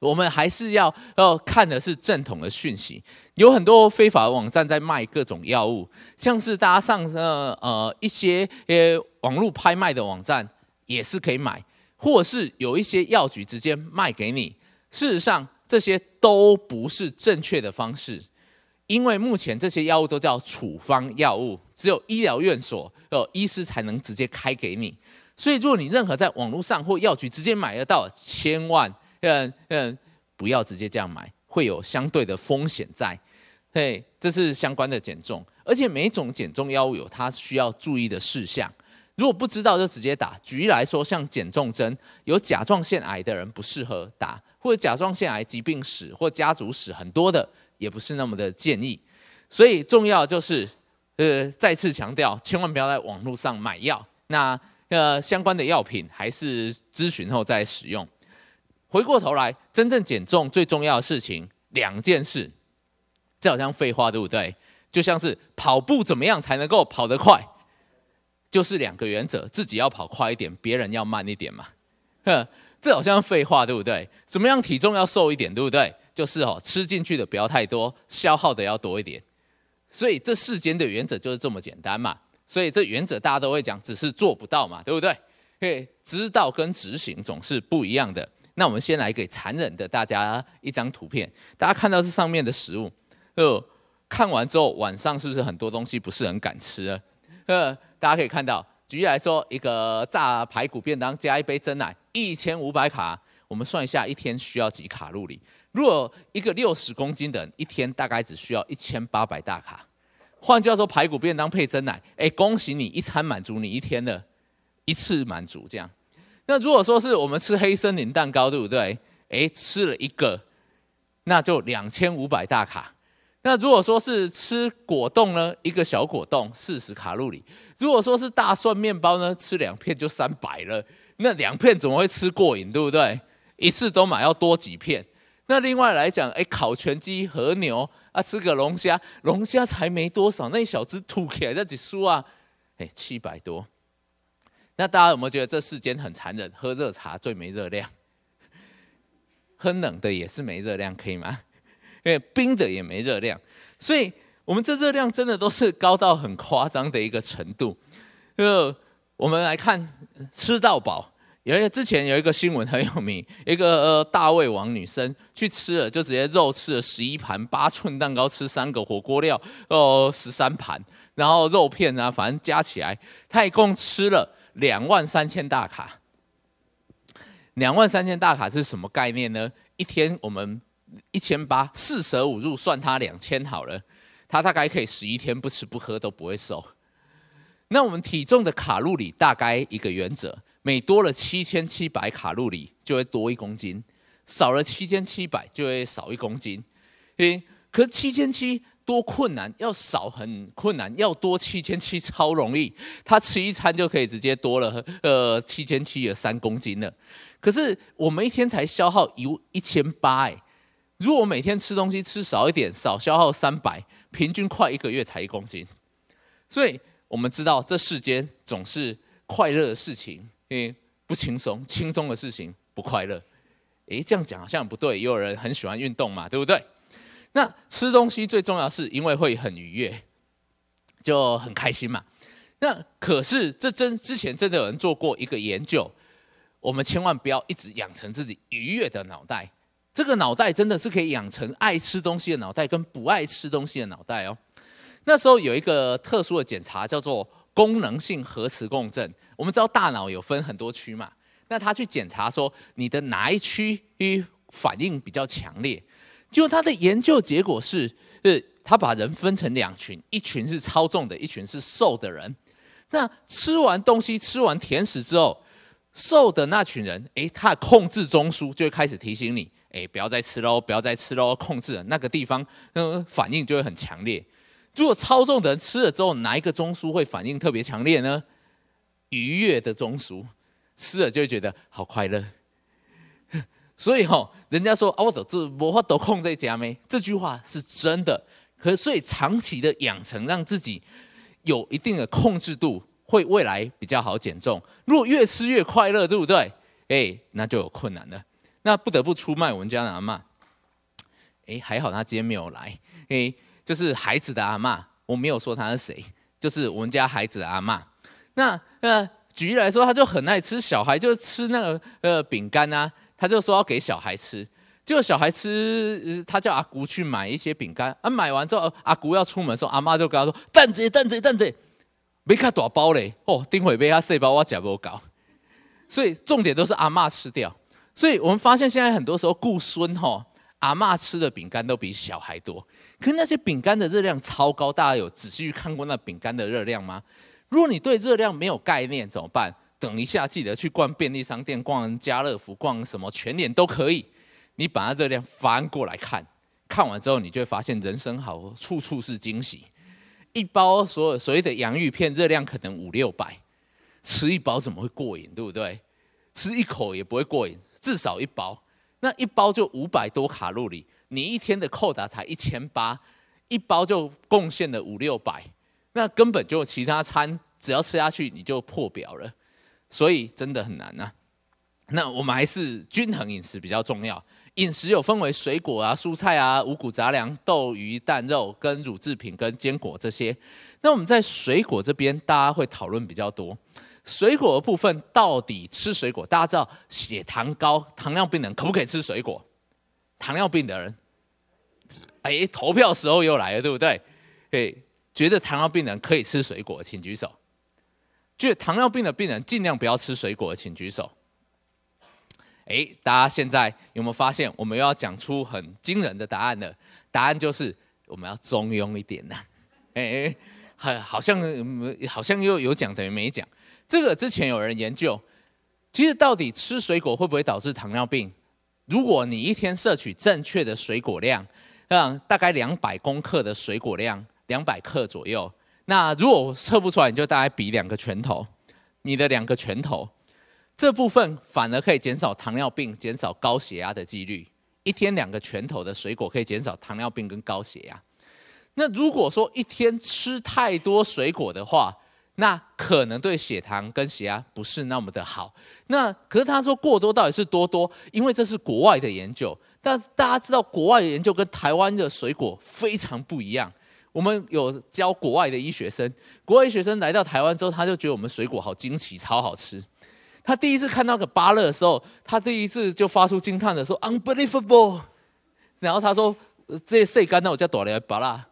S1: 我们还是要要看的是正统的讯息。有很多非法网站在卖各种药物，像是大家上呃呃一些诶网络拍卖的网站也是可以买，或是有一些药局直接卖给你。事实上。这些都不是正确的方式，因为目前这些药物都叫处方药物，只有医疗院所哦医师才能直接开给你。所以如果你任何在网络上或药局直接买得到，千万嗯嗯不要直接这样买，会有相对的风险在。嘿，这是相关的减重，而且每种减重药物有它需要注意的事项。如果不知道就直接打。举例来说，像减重针，有甲状腺癌的人不适合打。或者甲状腺癌疾病史或家族史很多的，也不是那么的建议。所以重要就是，呃，再次强调，千万不要在网络上买药。那呃，相关的药品还是咨询后再使用。回过头来，真正减重最重要的事情，两件事。这好像废话，对不对？就像是跑步，怎么样才能够跑得快？就是两个原则：自己要跑快一点，别人要慢一点嘛。哼。这好像废话，对不对？怎么样，体重要瘦一点，对不对？就是哦，吃进去的不要太多，消耗的要多一点。所以这世间的原则就是这么简单嘛。所以这原则大家都会讲，只是做不到嘛，对不对？嘿，知道跟执行总是不一样的。那我们先来给残忍的大家一张图片，大家看到这上面的食物，呃，看完之后晚上是不是很多东西不是很敢吃啊？呵，大家可以看到，举例来说，一个炸排骨便当加一杯蒸奶。一千五百卡，我们算一下一天需要几卡路里。如果一个六十公斤的人一天大概只需要一千八百大卡，换句话说，排骨便当配蒸奶，哎，恭喜你，一餐满足你一天的，一次满足这样。那如果说是我们吃黑森林蛋糕，对不对？哎，吃了一个，那就两千五百大卡。那如果说是吃果冻呢？一个小果冻四十卡路里。如果说是大蒜面包呢？吃两片就三百了。那两片怎么会吃过瘾，对不对？一次都买要多几片。那另外来讲，哎，烤全鸡和牛啊，吃个龙虾，龙虾才没多少，那小只吐起来那几梳啊，哎，七百多。那大家有没有觉得这世间很残忍？喝热茶最没热量，喝冷的也是没热量，可以吗？为冰的也没热量。所以，我们这热量真的都是高到很夸张的一个程度。呃，我们来看吃到饱。有一个之前有一个新闻很有名，一个大胃王女生去吃了，就直接肉吃了十一盘八寸蛋糕，吃三个火锅料哦十三盘，然后肉片啊，反正加起来，她一共吃了两万三千大卡。两万三千大卡是什么概念呢？一天我们一千八，四舍五入算她两千好了，她大概可以十一天不吃不喝都不会瘦。那我们体重的卡路里大概一个原则。每多了七千七百卡路里，就会多一公斤；少了七千七百，就会少一公斤。诶，可七千七多困难，要少很困难，要多七千七超容易。他吃一餐就可以直接多了呃七千七有三公斤了。可是我们一天才消耗一一千八哎，如果每天吃东西吃少一点，少消耗三百，平均快一个月才一公斤。所以我们知道，这世间总是快乐的事情。因为不轻松，轻松的事情不快乐。诶，这样讲好像不对，也有人很喜欢运动嘛，对不对？那吃东西最重要是因为会很愉悦，就很开心嘛。那可是这真之前真的有人做过一个研究，我们千万不要一直养成自己愉悦的脑袋，这个脑袋真的是可以养成爱吃东西的脑袋跟不爱吃东西的脑袋哦。那时候有一个特殊的检查叫做。功能性核磁共振，我们知道大脑有分很多区嘛，那他去检查说你的哪一区反应比较强烈？果他的研究结果是，呃，他把人分成两群，一群是超重的，一群是瘦的人。那吃完东西，吃完甜食之后，瘦的那群人，诶，他的控制中枢就会开始提醒你，哎，不要再吃喽，不要再吃喽，控制那个地方，嗯，反应就会很强烈。如果超重的人吃了之后，哪一个中枢会反应特别强烈呢？愉悦的中枢，吃了就会觉得好快乐。所以哈，人家说“我都这我法都控在家没”，这句话是真的。可所以长期的养成，让自己有一定的控制度，会未来比较好减重。如果越吃越快乐，对不对？哎，那就有困难了。那不得不出卖我们家男嘛？哎，还好他今天没有来。哎。就是孩子的阿妈，我没有说他是谁，就是我们家孩子的阿妈。那那举例来说，他就很爱吃小孩，就吃那个呃饼干啊，他就说要给小孩吃，就小孩吃，他叫阿姑去买一些饼干啊。买完之后，阿姑要出门的时候，阿妈就跟他说：“等着，等着，等着，没卡大包嘞哦，丁伟被卡细包，我吃无搞。”所以重点都是阿妈吃掉。所以我们发现现在很多时候顾孙吼，阿妈吃的饼干都比小孩多。可是那些饼干的热量超高，大家有仔细去看过那饼干的热量吗？如果你对热量没有概念怎么办？等一下记得去逛便利商店、逛家乐福、逛什么全脸都可以。你把它热量翻过来看，看完之后你就会发现人生好处处是惊喜。一包所有所谓的洋芋片热量可能五六百，吃一包怎么会过瘾？对不对？吃一口也不会过瘾，至少一包，那一包就五百多卡路里。你一天的扣打才一千八，一包就贡献了五六百，那根本就其他餐只要吃下去你就破表了，所以真的很难呐。那我们还是均衡饮食比较重要。饮食有分为水果啊、蔬菜啊、五谷杂粮、豆、鱼、蛋、肉跟乳制品跟坚果这些。那我们在水果这边大家会讨论比较多。水果的部分到底吃水果，大家知道血糖高、糖尿病的人可不可以吃水果？糖尿病的人。哎，投票时候又来了，对不对？哎，觉得糖尿病人可以吃水果，请举手；，觉得糖尿病的病人尽量不要吃水果，请举手。哎，大家现在有没有发现，我们又要讲出很惊人的答案了？答案就是，我们要中庸一点呢。哎，很好像好像又有讲等于没讲。这个之前有人研究，其实到底吃水果会不会导致糖尿病？如果你一天摄取正确的水果量，嗯，大概两百公克的水果量，两百克左右。那如果测不出来，你就大概比两个拳头，你的两个拳头这部分反而可以减少糖尿病、减少高血压的几率。一天两个拳头的水果可以减少糖尿病跟高血压。那如果说一天吃太多水果的话，那可能对血糖跟血压不是那么的好。那可是他说过多到底是多多？因为这是国外的研究。但大家知道，国外的研究跟台湾的水果非常不一样。我们有教国外的医学生，国外医学生来到台湾之后，他就觉得我们水果好惊奇，超好吃。他第一次看到个芭乐的时候，他第一次就发出惊叹的说：“Unbelievable！” 然后他说：“这些晒干的我叫朵来芭拉，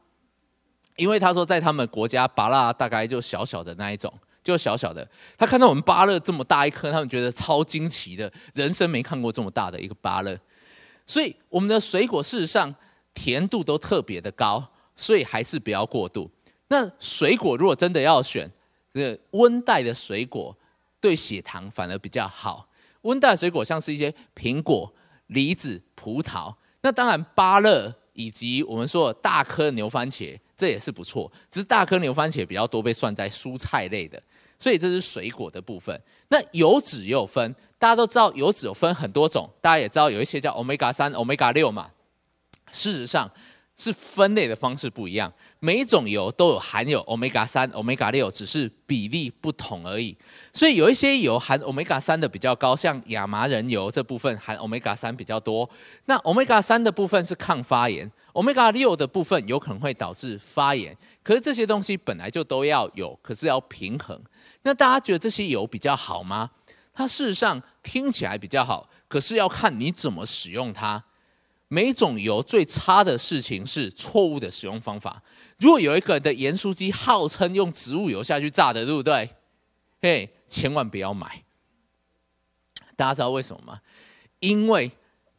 S1: 因为他说在他们国家，芭乐大概就小小的那一种，就小小的。他看到我们芭乐这么大一颗，他们觉得超惊奇的，人生没看过这么大的一个芭乐。所以我们的水果事实上甜度都特别的高，所以还是不要过度。那水果如果真的要选，呃，温带的水果对血糖反而比较好。温带水果像是一些苹果、梨子、葡萄，那当然芭乐以及我们说大颗牛番茄，这也是不错。只是大颗牛番茄比较多被算在蔬菜类的。所以这是水果的部分。那油脂也有分，大家都知道油脂有分很多种，大家也知道有一些叫欧米伽三、欧米伽六嘛。事实上是分类的方式不一样，每种油都有含有欧米伽三、欧米伽六，只是比例不同而已。所以有一些油含欧米伽三的比较高，像亚麻仁油这部分含欧米伽三比较多。那欧米伽三的部分是抗发炎，欧米伽六的部分有可能会导致发炎。可是这些东西本来就都要有，可是要平衡。那大家觉得这些油比较好吗？它事实上听起来比较好，可是要看你怎么使用它。每种油最差的事情是错误的使用方法。如果有一个人的盐酥鸡号称用植物油下去炸的，对不对？嘿，千万不要买。大家知道为什么吗？因为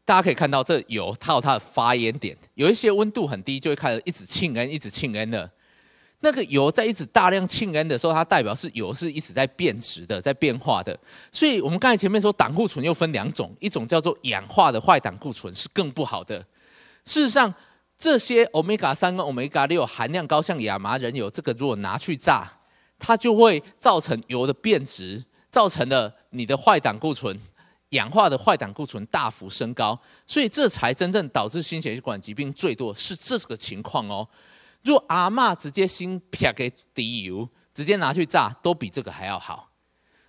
S1: 大家可以看到这油，它有它的发烟点，有一些温度很低就会开始一直沁烟，一直沁烟的。那个油在一直大量氢胺的时候，它代表是油是一直在变质的，在变化的。所以，我们刚才前面说，胆固醇又分两种，一种叫做氧化的坏胆固醇是更不好的。事实上，这些欧米伽三跟欧米伽六含量高，像亚麻仁油，这个如果拿去炸，它就会造成油的变质，造成了你的坏胆固醇、氧化的坏胆固醇大幅升高。所以，这才真正导致心血管疾病最多，是这个情况哦。若阿妈直接心撇给滴油，直接拿去炸，都比这个还要好。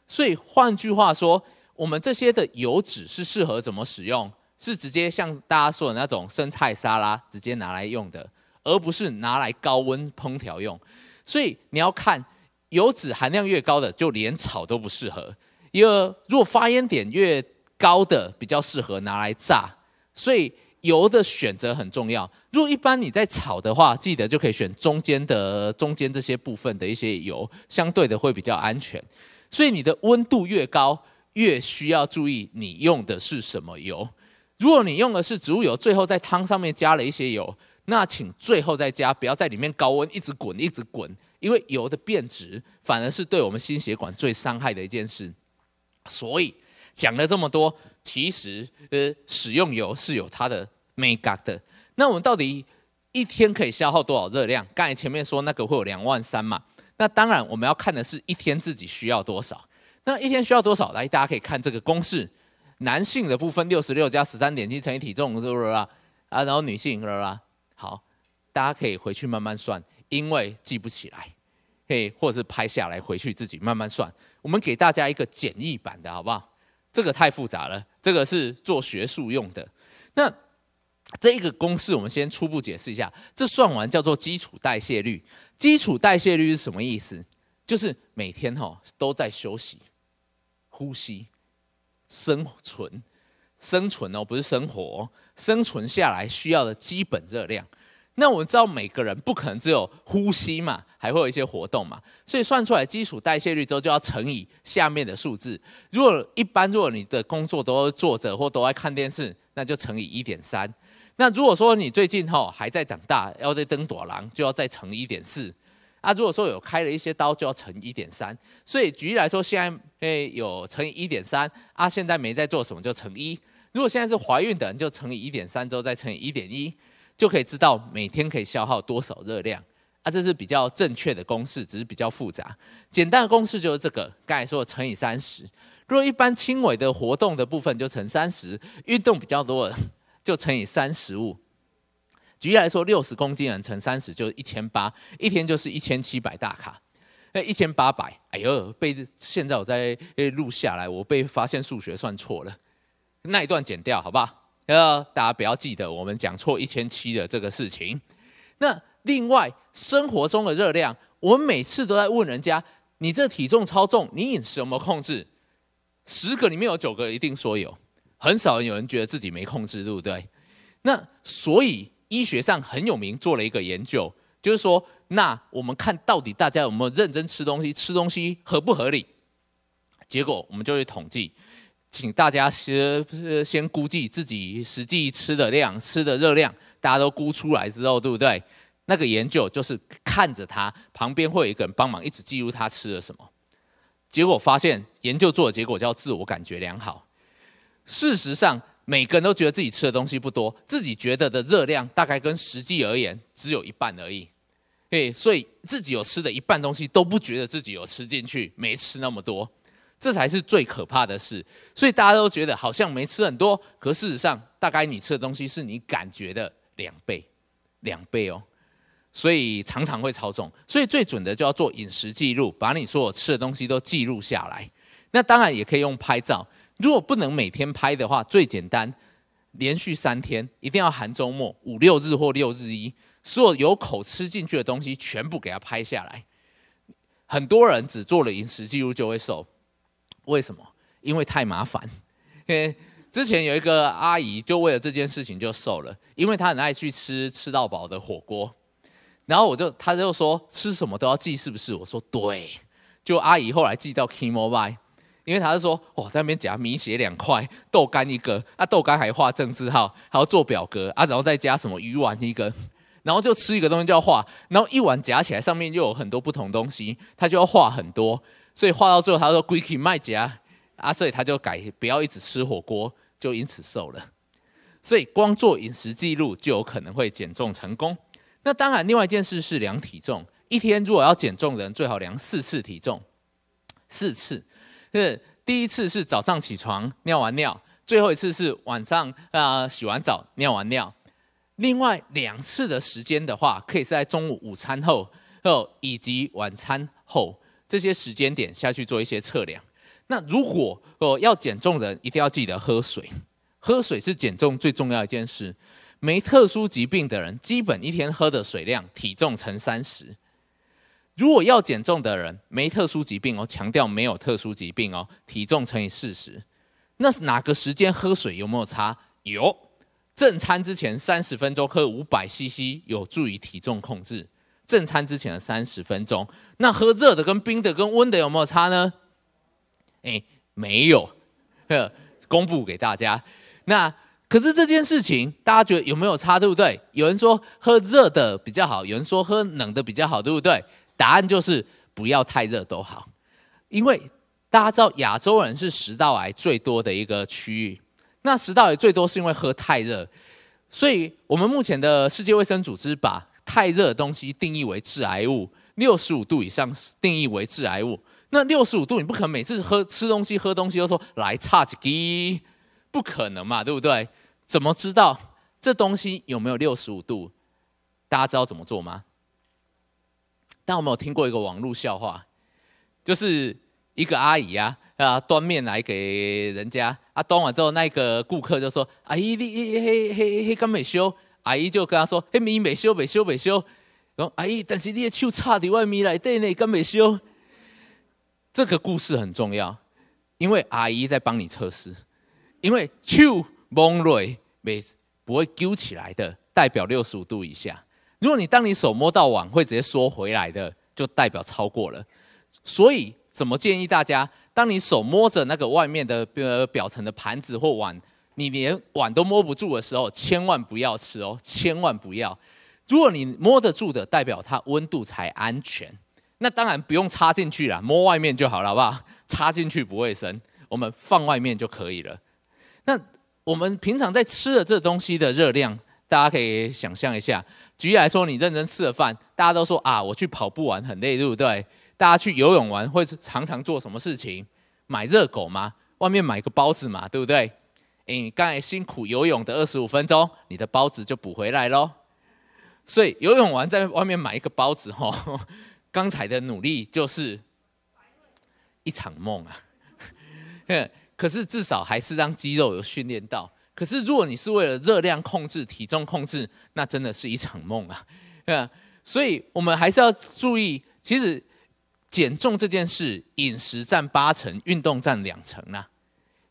S1: 所以换句话说，我们这些的油脂是适合怎么使用？是直接像大家说的那种生菜沙拉，直接拿来用的，而不是拿来高温烹调用。所以你要看油脂含量越高的，就连炒都不适合。因为如果发烟点越高的，比较适合拿来炸。所以。油的选择很重要。如果一般你在炒的话，记得就可以选中间的中间这些部分的一些油，相对的会比较安全。所以你的温度越高，越需要注意你用的是什么油。如果你用的是植物油，最后在汤上面加了一些油，那请最后再加，不要在里面高温一直滚一直滚，因为油的变质反而是对我们心血管最伤害的一件事。所以讲了这么多。其实，呃，食用油是有它的美感的。那我们到底一天可以消耗多少热量？刚才前面说那个会有两万三嘛。那当然我们要看的是一天自己需要多少。那一天需要多少？来，大家可以看这个公式：男性的部分六十六加十三点七乘以体重，是不是啦？啊，然后女性，是不是？好，大家可以回去慢慢算，因为记不起来，嘿，或者是拍下来回去自己慢慢算。我们给大家一个简易版的，好不好？这个太复杂了，这个是做学术用的。那这一个公式，我们先初步解释一下。这算完叫做基础代谢率。基础代谢率是什么意思？就是每天哈都在休息、呼吸、生存、生存哦，不是生活，生存下来需要的基本热量。那我们知道每个人不可能只有呼吸嘛，还会有一些活动嘛，所以算出来基础代谢率之后就要乘以下面的数字。如果一般，如果你的工作都坐着或都在看电视，那就乘以一点三。那如果说你最近哈还在长大，要在登朵狼，就要再乘以一点四。啊，如果说有开了一些刀，就要乘一点三。所以举例来说，现在诶有乘以一点三，啊，现在没在做什么就乘一。如果现在是怀孕的人，就乘以一点三，之后再乘以一点一。就可以知道每天可以消耗多少热量啊！这是比较正确的公式，只是比较复杂。简单的公式就是这个，刚才说乘以三十。如果一般轻微的活动的部分就乘三十，运动比较多就乘以三十五。举例来说，六十公斤人乘三十就是一千八，一天就是一千七百大卡。那一千八百，哎呦，被现在我在录下来，我被发现数学算错了，那一段剪掉，好吧？呃，大家不要记得我们讲错一千七的这个事情。那另外，生活中的热量，我们每次都在问人家：你这体重超重，你饮食有没有控制？十个里面有九个一定说有，很少有人觉得自己没控制对不对？那所以医学上很有名做了一个研究，就是说，那我们看到底大家有没有认真吃东西，吃东西合不合理？结果我们就会统计。请大家先先估计自己实际吃的量、吃的热量，大家都估出来之后，对不对？那个研究就是看着他旁边会有一个人帮忙一直记录他吃了什么，结果发现研究做的结果叫自我感觉良好。事实上，每个人都觉得自己吃的东西不多，自己觉得的热量大概跟实际而言只有一半而已。嘿，所以自己有吃的一半东西都不觉得自己有吃进去，没吃那么多。这才是最可怕的事，所以大家都觉得好像没吃很多，可事实上，大概你吃的东西是你感觉的两倍，两倍哦。所以常常会超重，所以最准的就要做饮食记录，把你所有吃的东西都记录下来。那当然也可以用拍照，如果不能每天拍的话，最简单，连续三天，一定要含周末五六日或六日一，所有有口吃进去的东西全部给它拍下来。很多人只做了饮食记录就会瘦。为什么？因为太麻烦。之前有一个阿姨，就为了这件事情就瘦了，因为她很爱去吃吃到饱的火锅。然后我就，她就说吃什么都要记，是不是？我说对。就阿姨后来记到 k e m o b i 因为她就说，哦，在那边夹米血两块，豆干一个，啊，豆干还画政治号，还要做表格啊，然后再加什么鱼丸一个，然后就吃一个东西就要画，然后一碗夹起来上面又有很多不同东西，她就要画很多。所以画到最后，他说归去卖甲啊，所以他就改不要一直吃火锅，就因此瘦了。所以光做饮食记录就有可能会减重成功。那当然，另外一件事是量体重，一天如果要减重，人最好量四次体重，四次。是第一次是早上起床尿完尿，最后一次是晚上啊洗完澡尿完尿。另外两次的时间的话，可以在中午午餐后后以及晚餐后。这些时间点下去做一些测量。那如果哦要减重人，一定要记得喝水。喝水是减重最重要一件事。没特殊疾病的人，基本一天喝的水量体重乘三十。如果要减重的人，没特殊疾病哦，强调没有特殊疾病哦，体重乘以四十。那哪个时间喝水有没有差？有，正餐之前三十分钟喝五百 CC 有助于体重控制。正餐之前的三十分钟，那喝热的跟冰的跟温的有没有差呢？哎，没有，呵，公布给大家。那可是这件事情，大家觉得有没有差，对不对？有人说喝热的比较好，有人说喝冷的比较好，对不对？答案就是不要太热都好，因为大家知道亚洲人是食道癌最多的一个区域，那食道癌最多是因为喝太热，所以我们目前的世界卫生组织把。太热的东西定义为致癌物，六十五度以上定义为致癌物。那六十五度你不可能每次喝吃东西、喝东西都说来差几滴，不可能嘛，对不对？怎么知道这东西有没有六十五度？大家知道怎么做吗？但我们有听过一个网络笑话，就是一个阿姨啊啊端面来给人家啊，端完之后那个顾客就说：“阿姨，你嘿嘿嘿嘿，刚没修。”阿姨就跟他说：“嘿，米没修，没修，没修。然后阿姨，但是你的手插在外面来，对呢，更没修。”这个故事很重要，因为阿姨在帮你测试。因为手蒙瑞没不会揪起来的，代表六十五度以下。如果你当你手摸到碗，会直接缩回来的，就代表超过了。所以，怎么建议大家？当你手摸着那个外面的呃表层的盘子或碗。你连碗都摸不住的时候，千万不要吃哦，千万不要。如果你摸得住的，代表它温度才安全。那当然不用插进去啦，摸外面就好了，好不好？插进去不卫生，我们放外面就可以了。那我们平常在吃的这东西的热量，大家可以想象一下。举例来说，你认真吃了饭，大家都说啊，我去跑步完很累，对不对？大家去游泳完会常常做什么事情？买热狗吗？外面买个包子嘛，对不对？你刚才辛苦游泳的二十五分钟，你的包子就补回来喽。所以游泳完在外面买一个包子，吼，刚才的努力就是一场梦啊。可是至少还是让肌肉有训练到。可是如果你是为了热量控制、体重控制，那真的是一场梦啊。啊，所以我们还是要注意，其实减重这件事，饮食占八成，运动占两成啊。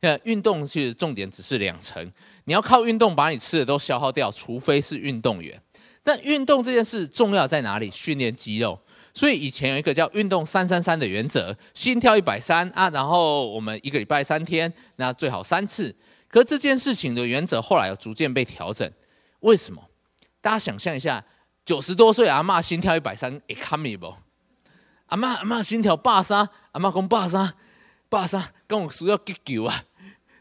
S1: 呃，运动其实重点只是两层，你要靠运动把你吃的都消耗掉，除非是运动员。但运动这件事重要在哪里？训练肌肉。所以以前有一个叫“运动三三三”的原则，心跳一百三啊，然后我们一个礼拜三天，那最好三次。可这件事情的原则后来逐渐被调整，为什么？大家想象一下，九十多岁阿妈心跳一百三，a b l e 阿妈阿妈心跳百三，阿妈讲百三，百三，跟我需要急救啊！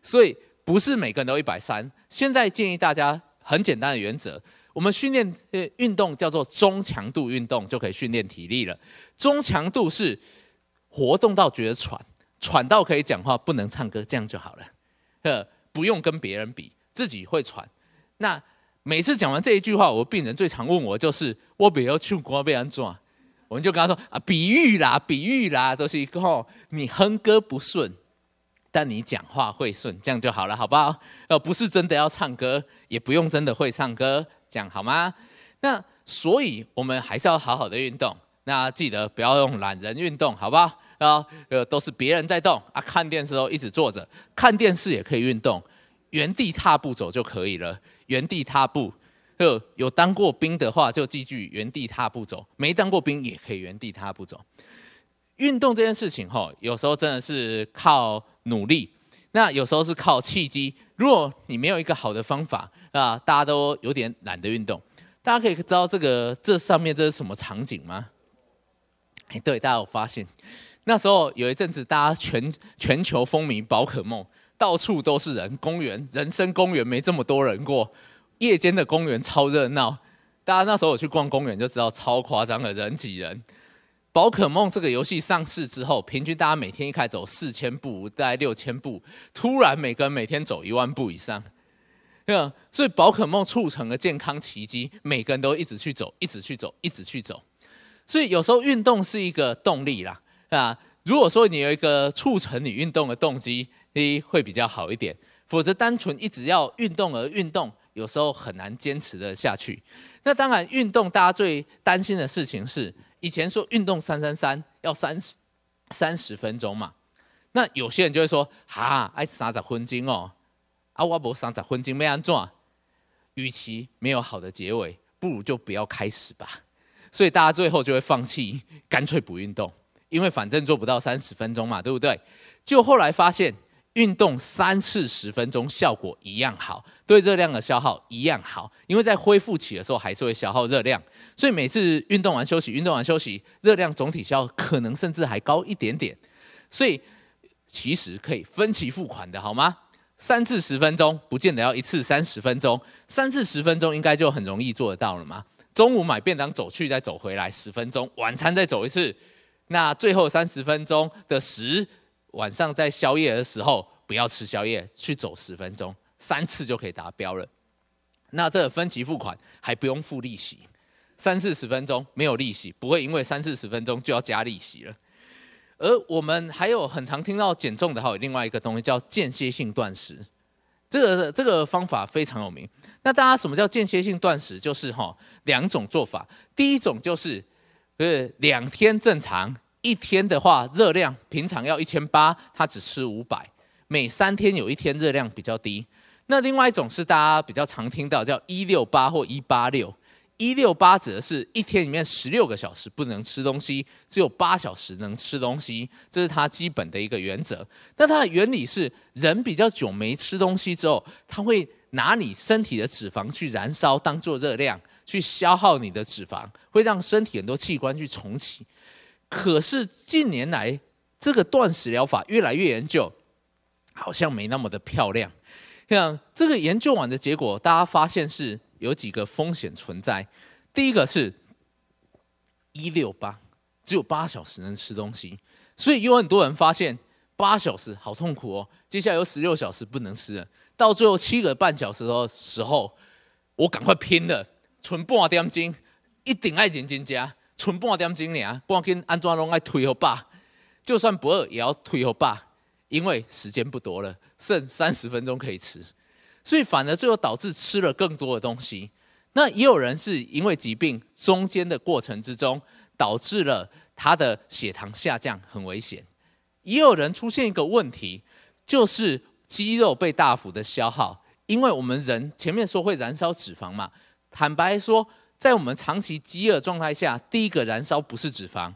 S1: 所以不是每个人都一百三。现在建议大家很简单的原则，我们训练呃运动叫做中强度运动就可以训练体力了。中强度是活动到觉得喘，喘到可以讲话不能唱歌，这样就好了。呃，不用跟别人比，自己会喘。那每次讲完这一句话，我病人最常问我就是，我比较去国外被人抓，我们就跟他说啊，比喻啦，比喻啦，都是一靠你哼歌不顺。但你讲话会顺，这样就好了，好不好？呃，不是真的要唱歌，也不用真的会唱歌，讲好吗？那所以我们还是要好好的运动。那记得不要用懒人运动，好不好？啊，呃，都是别人在动啊，看电视都一直坐着，看电视也可以运动，原地踏步走就可以了。原地踏步，呃，有当过兵的话就记住原地踏步走，没当过兵也可以原地踏步走。运动这件事情，吼，有时候真的是靠。努力，那有时候是靠契机。如果你没有一个好的方法啊，大家都有点懒得运动。大家可以知道这个这上面这是什么场景吗？哎，对，大家有发现，那时候有一阵子大家全全球风靡宝可梦，到处都是人，公园，人生公园没这么多人过，夜间的公园超热闹。大家那时候去逛公园就知道，超夸张的人挤人。宝可梦这个游戏上市之后，平均大家每天一开始走四千步，大概六千步，突然每个人每天走一万步以上，对吧？所以宝可梦促成了健康奇迹，每个人都一直去走，一直去走，一直去走。所以有时候运动是一个动力啦，啊，如果说你有一个促成你运动的动机，你会比较好一点，否则单纯一直要运动而运动，有时候很难坚持的下去。那当然，运动大家最担心的事情是。以前说运动三三三要三十三十分钟嘛，那有些人就会说哈爱三十分钟哦，啊我博三十分钟没安转，与其没有好的结尾，不如就不要开始吧，所以大家最后就会放弃，干脆不运动，因为反正做不到三十分钟嘛，对不对？就后来发现运动三次十分钟效果一样好。对热量的消耗一样好，因为在恢复期的时候还是会消耗热量，所以每次运动完休息，运动完休息，热量总体消耗可能甚至还高一点点，所以其实可以分期付款的好吗？三次十分钟不见得要一次三十分钟，三次十分钟应该就很容易做得到了嘛？中午买便当走去再走回来十分钟，晚餐再走一次，那最后三十分钟的时晚上在宵夜的时候不要吃宵夜，去走十分钟。三次就可以达标了，那这个分期付款还不用付利息，三四十分钟没有利息，不会因为三四十分钟就要加利息了。而我们还有很常听到减重的，还有另外一个东西叫间歇性断食，这个这个方法非常有名。那大家什么叫间歇性断食？就是哈两种做法，第一种就是呃两天正常，一天的话热量平常要一千八，他只吃五百，每三天有一天热量比较低。那另外一种是大家比较常听到，叫一六八或一八六。一六八指的是，一天里面十六个小时不能吃东西，只有八小时能吃东西，这是它基本的一个原则。那它的原理是，人比较久没吃东西之后，它会拿你身体的脂肪去燃烧，当做热量去消耗你的脂肪，会让身体很多器官去重启。可是近年来，这个断食疗法越来越研究，好像没那么的漂亮。像这个研究完的结果，大家发现是有几个风险存在。第一个是，一六八，只有八小时能吃东西，所以有很多人发现八小时好痛苦哦。接下来有十六小时不能吃了，到最后七个半小时的时候，我赶快拼了，存半点金，一定爱认金。家存半点钟俩，半间安装拢爱推和霸，就算不饿也要推和霸。因为时间不多了，剩三十分钟可以吃，所以反而最后导致吃了更多的东西。那也有人是因为疾病，中间的过程之中导致了他的血糖下降很危险。也有人出现一个问题，就是肌肉被大幅的消耗，因为我们人前面说会燃烧脂肪嘛，坦白说，在我们长期饥饿状态下，第一个燃烧不是脂肪，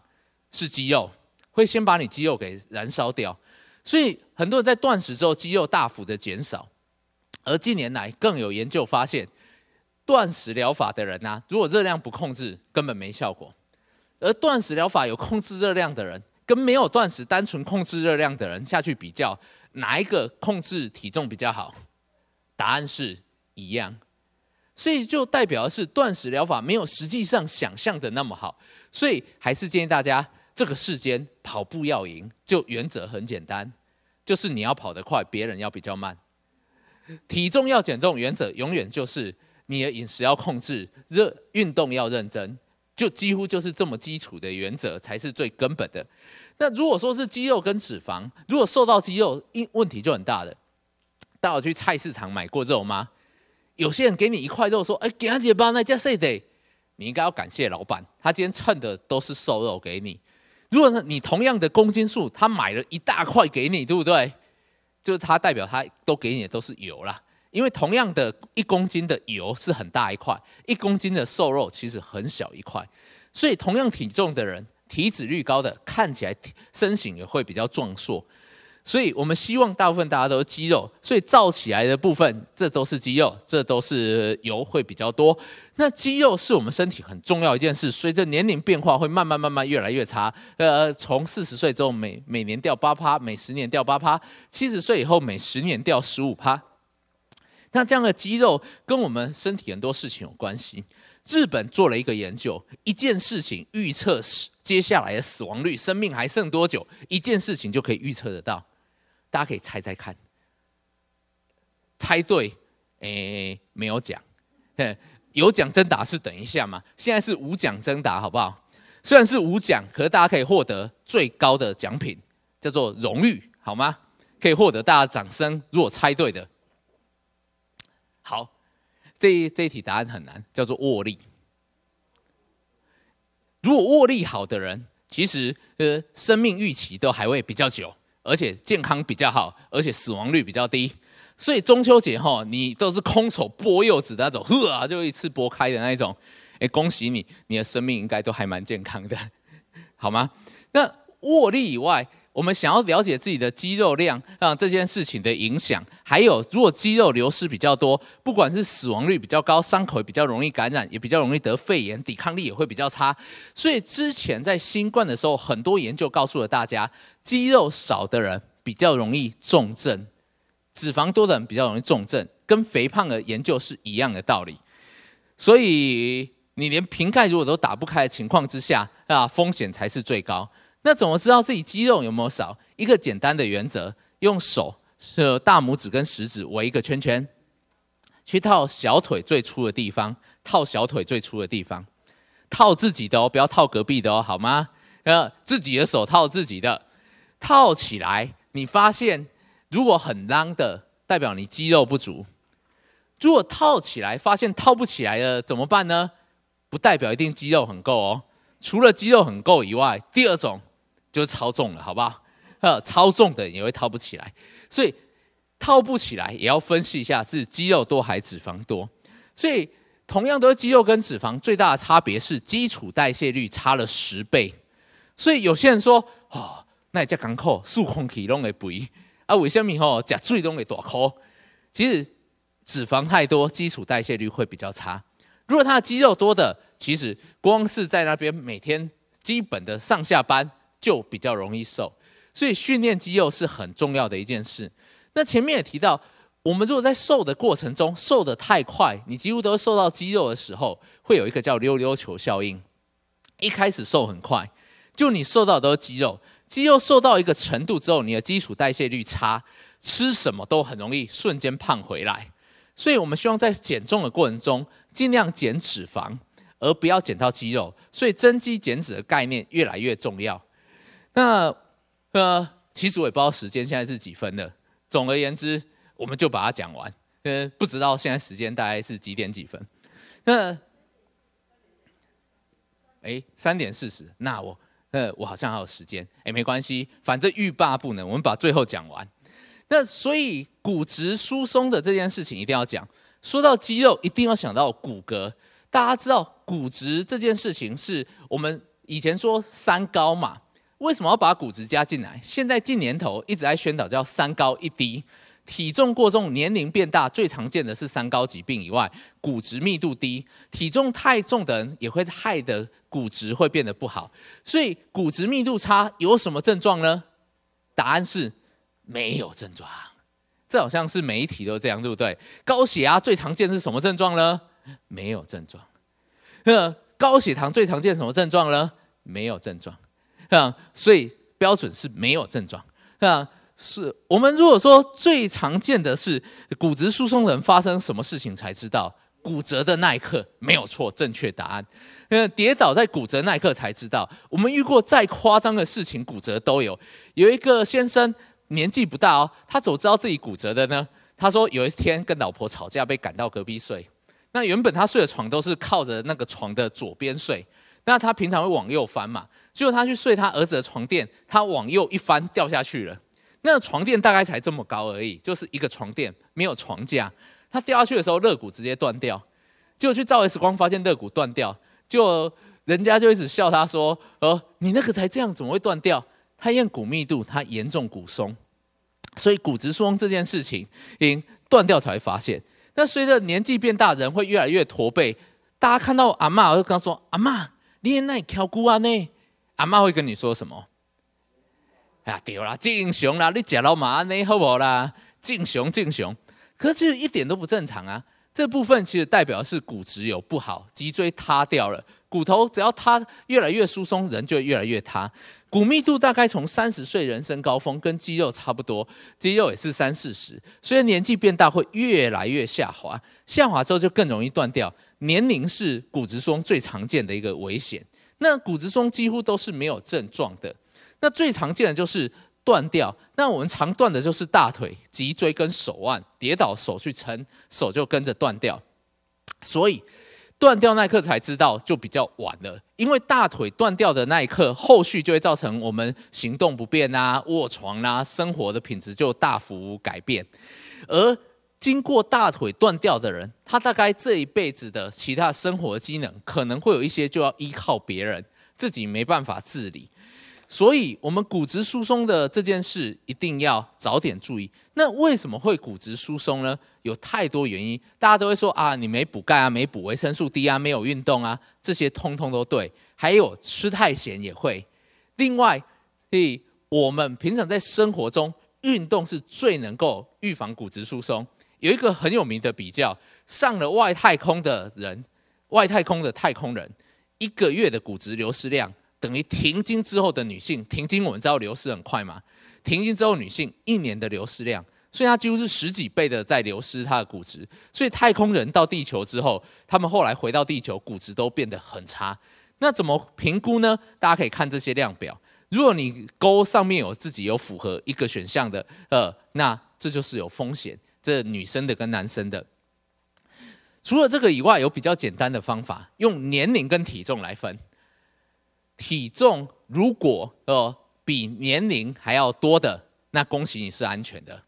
S1: 是肌肉，会先把你肌肉给燃烧掉。所以很多人在断食之后，肌肉大幅的减少。而近年来更有研究发现，断食疗法的人呢，如果热量不控制，根本没效果。而断食疗法有控制热量的人，跟没有断食、单纯控制热量的人下去比较，哪一个控制体重比较好？答案是一样。所以就代表的是断食疗法没有实际上想象的那么好。所以还是建议大家。这个世间跑步要赢，就原则很简单，就是你要跑得快，别人要比较慢。体重要减重，原则永远就是你的饮食要控制，热运动要认真，就几乎就是这么基础的原则才是最根本的。那如果说是肌肉跟脂肪，如果瘦到肌肉，一问题就很大了。带我去菜市场买过肉吗？有些人给你一块肉，说：“哎，给阿姐包那家睡得？”你应该要感谢老板，他今天称的都是瘦肉给你。如果你同样的公斤数，他买了一大块给你，对不对？就是他代表他都给你的都是油啦，因为同样的一公斤的油是很大一块，一公斤的瘦肉其实很小一块，所以同样体重的人，体脂率高的看起来身形也会比较壮硕。所以我们希望大部分大家都是肌肉，所以造起来的部分，这都是肌肉，这都是油会比较多。那肌肉是我们身体很重要一件事，随着年龄变化会慢慢慢慢越来越差。呃，从四十岁之后每每年掉八趴，每十年掉八趴，七十岁以后每十年掉十五趴。那这样的肌肉跟我们身体很多事情有关系。日本做了一个研究，一件事情预测死接下来的死亡率，生命还剩多久，一件事情就可以预测得到。大家可以猜猜看，猜对诶没有奖，有奖真答是等一下嘛，现在是无奖真答好不好？虽然是无奖，可是大家可以获得最高的奖品，叫做荣誉，好吗？可以获得大家掌声。如果猜对的，好，这这一题答案很难，叫做握力。如果握力好的人，其实呃生命预期都还会比较久。而且健康比较好，而且死亡率比较低，所以中秋节哈，你都是空手剥柚子的那种，呵啊，就一次剥开的那一种，哎，恭喜你，你的生命应该都还蛮健康的，好吗？那握力以外，我们想要了解自己的肌肉量，让这件事情的影响，还有如果肌肉流失比较多，不管是死亡率比较高，伤口也比较容易感染，也比较容易得肺炎，抵抗力也会比较差，所以之前在新冠的时候，很多研究告诉了大家。肌肉少的人比较容易重症，脂肪多的人比较容易重症，跟肥胖的研究是一样的道理。所以你连瓶盖如果都打不开的情况之下，啊，风险才是最高。那怎么知道自己肌肉有没有少？一个简单的原则，用手是大拇指跟食指围一个圈圈，去套小腿最粗的地方，套小腿最粗的地方，套自己的哦，不要套隔壁的哦，好吗？呃，自己的手套自己的。套起来，你发现如果很 l 的，代表你肌肉不足。如果套起来发现套不起来了，怎么办呢？不代表一定肌肉很够哦。除了肌肉很够以外，第二种就是超重了，好不好？呃，超重的也会套不起来，所以套不起来也要分析一下是肌肉多还脂肪多。所以同样都是肌肉跟脂肪，最大的差别是基础代谢率差了十倍。所以有些人说，哦。那一只刚考，竖空气拢会肥，啊，为什么吼食水拢会大颗？其实脂肪太多，基础代谢率会比较差。如果他的肌肉多的，其实光是在那边每天基本的上下班就比较容易瘦。所以训练肌肉是很重要的一件事。那前面也提到，我们如果在瘦的过程中瘦的太快，你几乎都瘦到肌肉的时候，会有一个叫溜溜球效应。一开始瘦很快，就你瘦到都是肌肉。肌肉瘦到一个程度之后，你的基础代谢率差，吃什么都很容易瞬间胖回来。所以，我们希望在减重的过程中，尽量减脂肪，而不要减到肌肉。所以，增肌减脂的概念越来越重要。那呃，其实我也不知道时间现在是几分的。总而言之，我们就把它讲完。呃，不知道现在时间大概是几点几分？那，哎，三点四十，那我。呃，我好像还有时间，哎，没关系，反正欲罢不能，我们把最后讲完。那所以骨质疏松的这件事情一定要讲，说到肌肉一定要想到骨骼。大家知道骨质这件事情是我们以前说三高嘛？为什么要把骨质加进来？现在近年头一直在宣导叫三高一低。体重过重、年龄变大，最常见的是三高疾病以外，骨质密度低。体重太重的人也会害得骨质会变得不好。所以骨质密度差有什么症状呢？答案是没有症状。这好像是每一题都这样，对不对？高血压最常见是什么症状呢？没有症状。高血糖最常见什么症状呢？没有症状。啊，所以标准是没有症状啊。是我们如果说最常见的是骨质疏松人发生什么事情才知道骨折的那一刻没有错正确答案，呃跌倒在骨折那一刻才知道。我们遇过再夸张的事情骨折都有。有一个先生年纪不大哦，他怎么知道自己骨折的呢？他说有一天跟老婆吵架被赶到隔壁睡，那原本他睡的床都是靠着那个床的左边睡，那他平常会往右翻嘛，结果他去睡他儿子的床垫，他往右一翻掉下去了。那床垫大概才这么高而已，就是一个床垫没有床架，他掉下去的时候肋骨直接断掉，就果去照 X 光发现肋骨断掉，就人家就一直笑他说：，呃，你那个才这样怎么会断掉？他验骨密度，他严重骨松，所以骨质疏松这件事情，因断掉才会发现。那随着年纪变大，人会越来越驼背，大家看到阿妈，我就跟他说：阿妈，你那条骨啊呢？”阿妈会跟你说什么？啊，对啦，正雄啦，你食了嘛？尼好唔好啦？正雄，正雄，可是其实一点都不正常啊。这部分其实代表是骨质有不好，脊椎塌掉了，骨头只要塌，越来越疏松，人就越来越塌。骨密度大概从三十岁人生高峰，跟肌肉差不多，肌肉也是三四十，所以年纪变大会越来越下滑，下滑之后就更容易断掉。年龄是骨质松最常见的一个危险，那骨质松几乎都是没有症状的。那最常见的就是断掉，那我们常断的就是大腿、脊椎跟手腕，跌倒手去撑，手就跟着断掉。所以断掉那一刻才知道，就比较晚了。因为大腿断掉的那一刻，后续就会造成我们行动不便啊、卧床啊，生活的品质就大幅改变。而经过大腿断掉的人，他大概这一辈子的其他生活机能，可能会有一些就要依靠别人，自己没办法自理。所以，我们骨质疏松的这件事一定要早点注意。那为什么会骨质疏松呢？有太多原因，大家都会说啊，你没补钙啊，没补维生素 D 啊，没有运动啊，这些通通都对。还有吃太咸也会。另外，我们平常在生活中运动是最能够预防骨质疏松。有一个很有名的比较，上了外太空的人，外太空的太空人，一个月的骨质流失量。等于停经之后的女性，停经我们知道流失很快嘛？停经之后女性一年的流失量，所以它几乎是十几倍的在流失它的骨质。所以太空人到地球之后，他们后来回到地球，骨质都变得很差。那怎么评估呢？大家可以看这些量表。如果你勾上面有自己有符合一个选项的，呃，那这就是有风险。这女生的跟男生的，除了这个以外，有比较简单的方法，用年龄跟体重来分。体重如果呃比年龄还要多的，那恭喜你是安全的。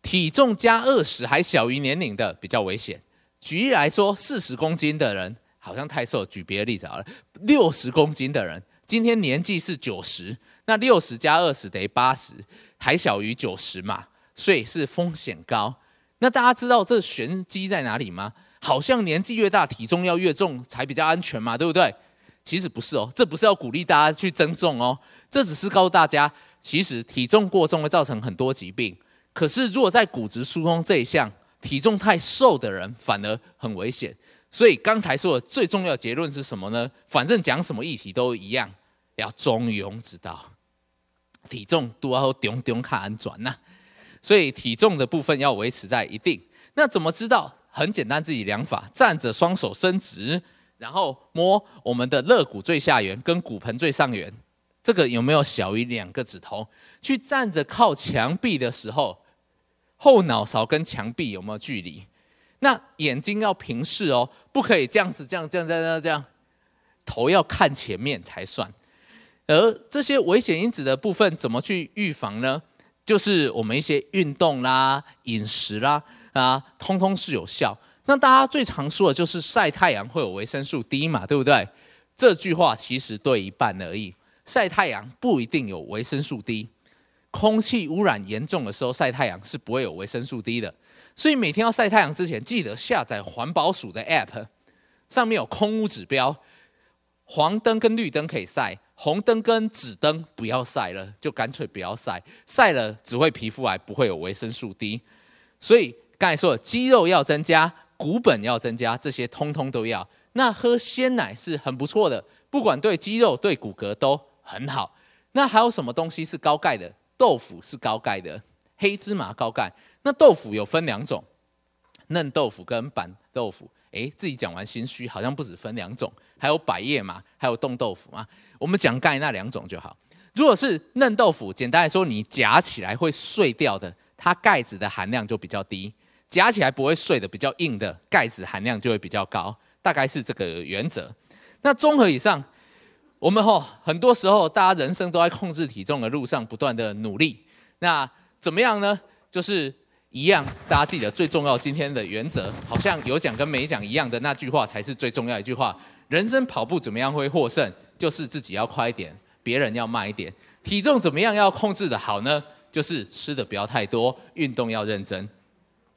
S1: 体重加二十还小于年龄的比较危险。举例来说，四十公斤的人好像太瘦。举别的例子好了，六十公斤的人今天年纪是九十，那六十加二十等于八十，还小于九十嘛，所以是风险高。那大家知道这玄机在哪里吗？好像年纪越大，体重要越重才比较安全嘛，对不对？其实不是哦，这不是要鼓励大家去增重哦，这只是告诉大家，其实体重过重会造成很多疾病。可是如果在骨质疏松这一项，体重太瘦的人反而很危险。所以刚才说的最重要结论是什么呢？反正讲什么议题都一样，要中庸之道，体重都要点点看安全呐。所以体重的部分要维持在一定。那怎么知道？很简单，自己量法，站着，双手伸直。然后摸我们的肋骨最下缘跟骨盆最上缘，这个有没有小于两个指头？去站着靠墙壁的时候，后脑勺跟墙壁有没有距离？那眼睛要平视哦，不可以这样子，这样，这样，这样，这样，头要看前面才算。而这些危险因子的部分，怎么去预防呢？就是我们一些运动啦、饮食啦啊，通通是有效。那大家最常说的就是晒太阳会有维生素 D 嘛，对不对？这句话其实对一半而已。晒太阳不一定有维生素 D，空气污染严重的时候晒太阳是不会有维生素 D 的。所以每天要晒太阳之前，记得下载环保署的 App，上面有空污指标，黄灯跟绿灯可以晒，红灯跟紫灯不要晒了，就干脆不要晒，晒了只会皮肤癌，不会有维生素 D。所以刚才说肌肉要增加。骨本要增加，这些通通都要。那喝鲜奶是很不错的，不管对肌肉、对骨骼都很好。那还有什么东西是高钙的？豆腐是高钙的，黑芝麻高钙。那豆腐有分两种，嫩豆腐跟板豆腐。哎，自己讲完心虚，好像不止分两种，还有百叶嘛，还有冻豆腐嘛。我们讲钙那两种就好。如果是嫩豆腐，简单来说，你夹起来会碎掉的，它钙质的含量就比较低。夹起来不会碎的比较硬的盖子含量就会比较高，大概是这个原则。那综合以上，我们吼很多时候大家人生都在控制体重的路上不断的努力。那怎么样呢？就是一样，大家记得最重要今天的原则，好像有讲跟没讲一样的那句话才是最重要一句话。人生跑步怎么样会获胜？就是自己要快一点，别人要慢一点。体重怎么样要控制的好呢？就是吃的不要太多，运动要认真。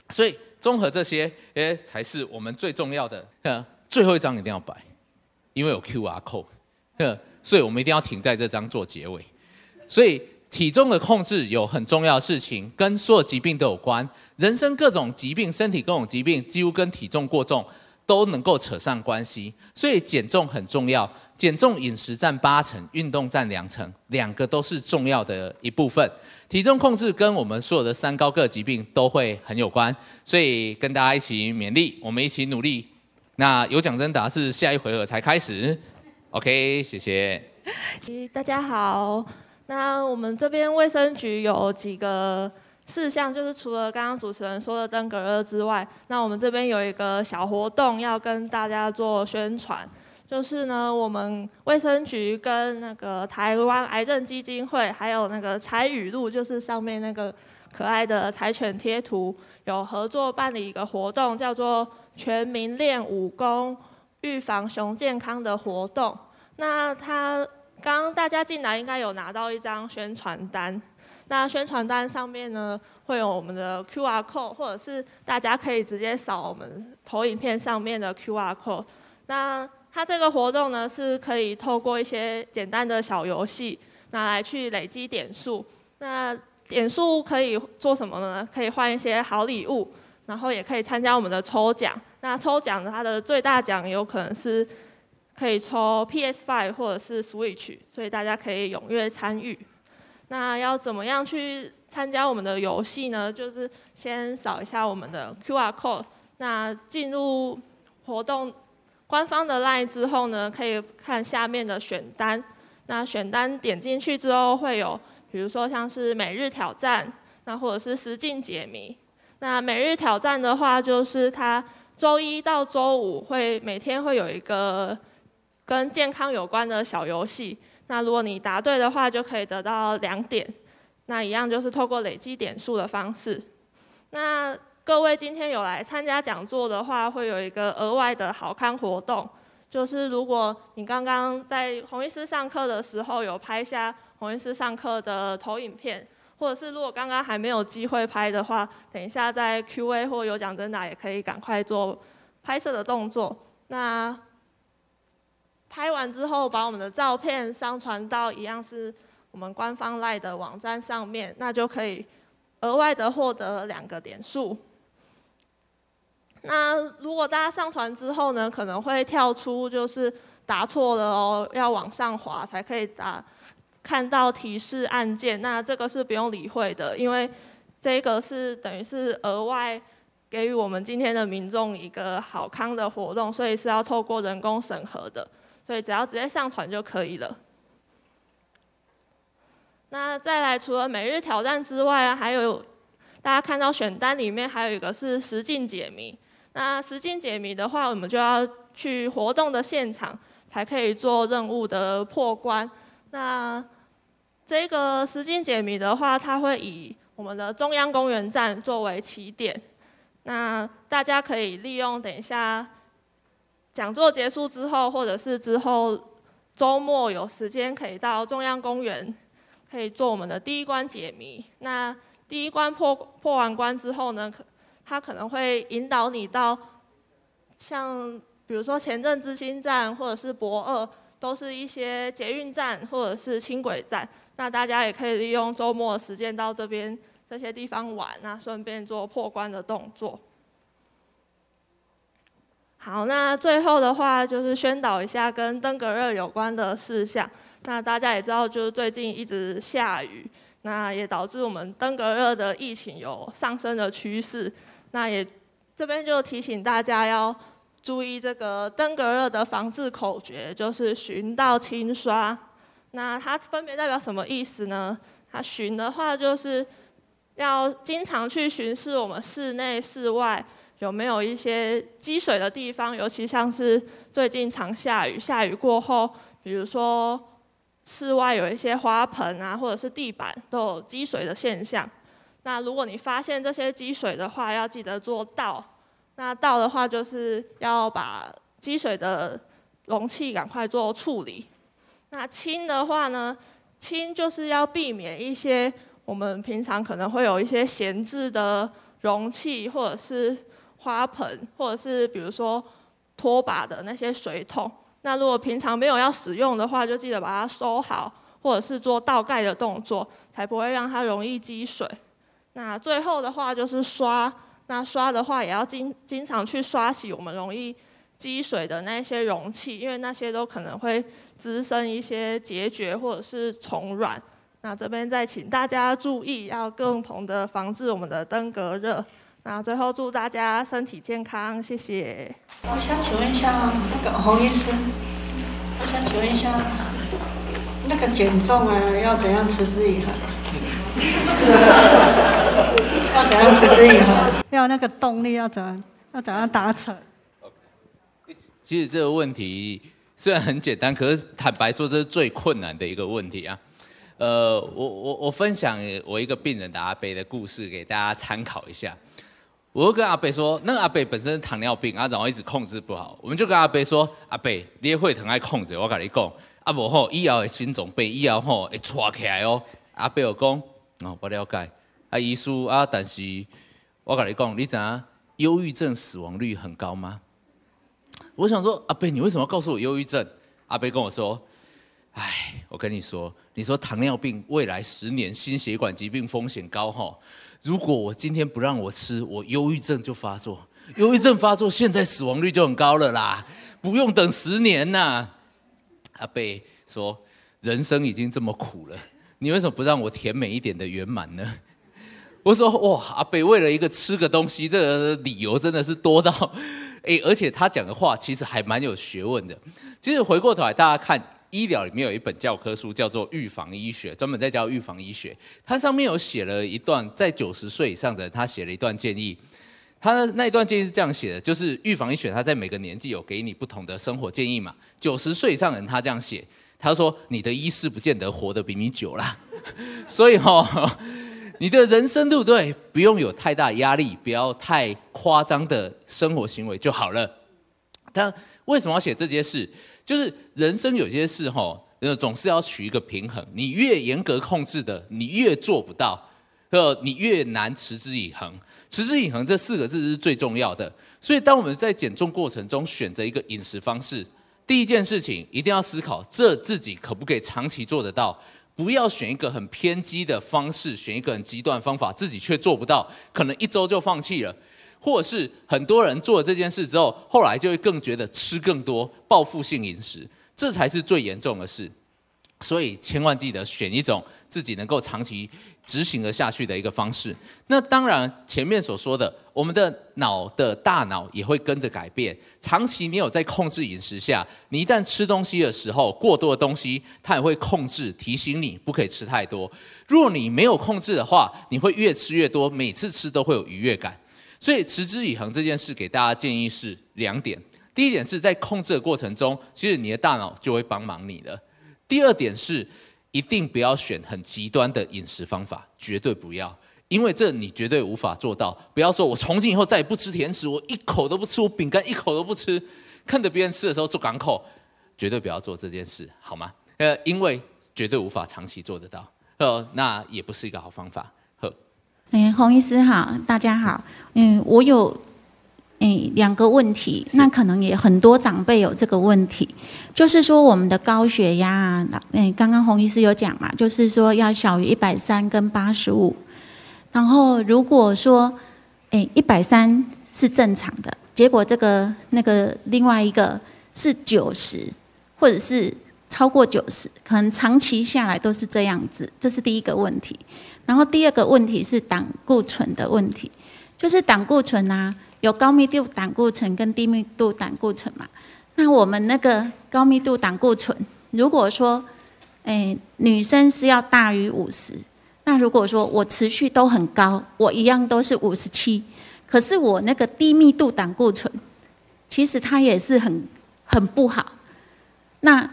S1: 所以综合这些，诶，才是我们最重要的。最后一张一定要摆，因为有 QR code，所以我们一定要停在这张做结尾。所以体重的控制有很重要的事情，跟所有疾病都有关。人生各种疾病，身体各种疾病，几乎跟体重过重都能够扯上关系。所以减重很重要，减重饮食占八成，运动占两成，两个都是重要的一部分。体重控制跟我们所有的三高各疾病都会很有关，所以跟大家一起勉励，我们一起努力。那有奖征答是下一回合才开始，OK，谢谢。
S2: 大家好，那我们这边卫生局有几个事项，就是除了刚刚主持人说的登革热之外，那我们这边有一个小活动要跟大家做宣传。就是呢，我们卫生局跟那个台湾癌症基金会，还有那个柴雨露，就是上面那个可爱的柴犬贴图，有合作办理一个活动，叫做全民练武功预防熊健康的活动。那他刚刚大家进来应该有拿到一张宣传单，那宣传单上面呢会有我们的 Q R code，或者是大家可以直接扫我们投影片上面的 Q R code。那它这个活动呢，是可以透过一些简单的小游戏拿来去累积点数。那点数可以做什么呢？可以换一些好礼物，然后也可以参加我们的抽奖。那抽奖的它的最大奖有可能是可以抽 PS5 或者是 Switch，所以大家可以踊跃参与。那要怎么样去参加我们的游戏呢？就是先扫一下我们的 QR code，那进入活动。官方的 LINE 之后呢，可以看下面的选单。那选单点进去之后会有，比如说像是每日挑战，那或者是时境解谜。那每日挑战的话，就是它周一到周五会每天会有一个跟健康有关的小游戏。那如果你答对的话，就可以得到两点。那一样就是透过累积点数的方式。那各位今天有来参加讲座的话，会有一个额外的好康活动，就是如果你刚刚在红医师上课的时候有拍下红医师上课的投影片，或者是如果刚刚还没有机会拍的话，等一下在 Q A 或有奖征答也可以赶快做拍摄的动作。那拍完之后，把我们的照片上传到一样是我们官方赖的网站上面，那就可以额外的获得两个点数。那如果大家上传之后呢，可能会跳出就是答错了哦，要往上滑才可以打看到提示按键。那这个是不用理会的，因为这个是等于是额外给予我们今天的民众一个好康的活动，所以是要透过人工审核的，所以只要直接上传就可以了。那再来，除了每日挑战之外啊，还有大家看到选单里面还有一个是实境解谜。那时间解谜的话，我们就要去活动的现场才可以做任务的破关。那这个时间解谜的话，它会以我们的中央公园站作为起点。那大家可以利用等一下讲座结束之后，或者是之后周末有时间，可以到中央公园，可以做我们的第一关解谜。那第一关破破完关之后呢？它可能会引导你到，像比如说前阵之星站或者是博二，都是一些捷运站或者是轻轨站。那大家也可以利用周末时间到这边这些地方玩那顺便做破关的动作。好，那最后的话就是宣导一下跟登革热有关的事项。那大家也知道，就是最近一直下雨，那也导致我们登革热的疫情有上升的趋势。那也，这边就提醒大家要注意这个登革热的防治口诀，就是“巡、到清、刷”。那它分别代表什么意思呢？它“巡”的话，就是要经常去巡视我们室内、室外有没有一些积水的地方，尤其像是最近常下雨，下雨过后，比如说室外有一些花盆啊，或者是地板都有积水的现象。那如果你发现这些积水的话，要记得做倒。那倒的话，就是要把积水的容器赶快做处理。那清的话呢，清就是要避免一些我们平常可能会有一些闲置的容器，或者是花盆，或者是比如说拖把的那些水桶。那如果平常没有要使用的话，就记得把它收好，或者是做倒盖的动作，才不会让它容易积水。那最后的话就是刷，那刷的话也要经经常去刷洗我们容易积水的那些容器，因为那些都可能会滋生一些结节或者是虫卵。那这边再请大家注意，要共同的防治我们的登革热。那最后祝大家身体健康，谢谢。我想请问一下那个洪医师，我想请问一
S3: 下那个减重啊，要怎样持之以恒？
S1: 要怎样持之以恒？
S3: 要那个动力？要怎？要怎样达成？
S1: 其实这个问题虽然很简单，可是坦白说，这是最困难的一个问题啊！呃，我我我分享我一个病人阿贝的故事给大家参考一下。我就跟阿贝说，那阿贝本身糖尿病啊，然后一直控制不好。我们就跟阿贝说，阿贝，你会疼爱控制？我跟你讲，阿伯吼，以后的新总被以后吼会抓起来哦。阿贝又讲，哦，不了解。遗书啊，但是我跟你讲，你怎忧郁症死亡率很高吗？我想说，阿贝，你为什么要告诉我忧郁症？阿贝跟我说，哎，我跟你说，你说糖尿病未来十年心血管疾病风险高如果我今天不让我吃，我忧郁症就发作，忧郁症发作现在死亡率就很高了啦，不用等十年呐。阿贝说，人生已经这么苦了，你为什么不让我甜美一点的圆满呢？我说哇，阿北为了一个吃个东西，这个理由真的是多到哎，而且他讲的话其实还蛮有学问的。其实回过头来大家看，医疗里面有一本教科书叫做《预防医学》，专门在教预防医学。它上面有写了一段，在九十岁以上的，他写了一段建议。他那一段建议是这样写的：，就是预防医学，他在每个年纪有给你不同的生活建议嘛。九十岁以上人，他这样写，他说：“你的医师不见得活得比你久啦，所以哈。你的人生路对，不用有太大压力，不要太夸张的生活行为就好了。但为什么要写这些事？就是人生有些事吼，呃，总是要取一个平衡。你越严格控制的，你越做不到，呃，你越难持之以恒。持之以恒这四个字是最重要的。所以，当我们在减重过程中选择一个饮食方式，第一件事情一定要思考：这自己可不可以长期做得到？不要选一个很偏激的方式，选一个很极端方法，自己却做不到，可能一周就放弃了，或者是很多人做了这件事之后，后来就会更觉得吃更多，报复性饮食，这才是最严重的事。所以千万记得选一种自己能够长期。执行了下去的一个方式。那当然，前面所说的，我们的脑的大脑也会跟着改变。长期没有在控制饮食下，你一旦吃东西的时候，过多的东西，它也会控制提醒你不可以吃太多。若你没有控制的话，你会越吃越多，每次吃都会有愉悦感。所以持之以恒这件事，给大家建议是两点：第一点是在控制的过程中，其实你的大脑就会帮忙你的；第二点是。一定不要选很极端的饮食方法，绝对不要，因为这你绝对无法做到。不要说我从今以后再也不吃甜食，我一口都不吃，我饼干一口都不吃，看着别人吃的时候做港口，绝对不要做这件事，好吗？呃，因为绝对无法长期做得到，呃，那也不是一个好方法。呵，
S4: 嗯，洪医师好，大家好，嗯，我有。哎，两个问题，那可能也很多长辈有这个问题，就是说我们的高血压，那刚刚洪医师有讲嘛，就是说要小于一百三跟八十五，然后如果说，哎，一百三是正常的结果，这个那个另外一个是九十，或者是超过九十，可能长期下来都是这样子，这是第一个问题，然后第二个问题是胆固醇的问题，就是胆固醇啊。有高密度胆固醇跟低密度胆固醇嘛？那我们那个高密度胆固醇，如果说，诶，女生是要大于五十，那如果说我持续都很高，我一样都是五十七，可是我那个低密度胆固醇，其实它也是很很不好。那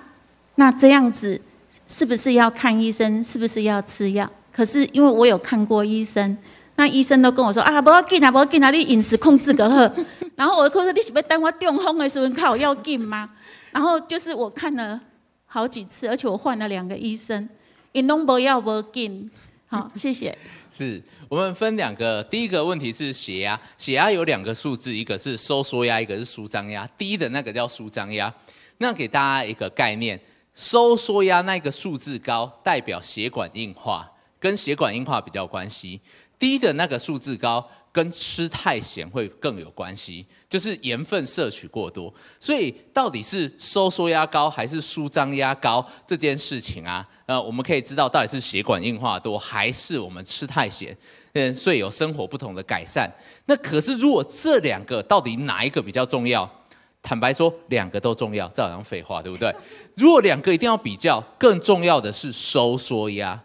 S4: 那这样子是不是要看医生？是不是要吃药？可是因为我有看过医生。那医生都跟我说啊，不要紧啊，不要紧啊，你饮食控制个呵。然后我我说你是不是等我中风的时候靠要紧吗？然后就是我看了好几次，而且我换了两个医生，你弄不要不要紧？好，谢谢。
S1: 是我们分两个，第一个问题是血压，血压有两个数字，一个是收缩压，一个是舒张压，低的那个叫舒张压。那给大家一个概念，收缩压那个数字高，代表血管硬化，跟血管硬化比较关系。低的那个数字高，跟吃太咸会更有关系，就是盐分摄取过多。所以到底是收缩压高还是舒张压高这件事情啊？呃，我们可以知道到底是血管硬化多，还是我们吃太咸，嗯，所以有生活不同的改善。那可是如果这两个到底哪一个比较重要？坦白说，两个都重要，这好像废话，对不对？如果两个一定要比较，更重要的是收缩压。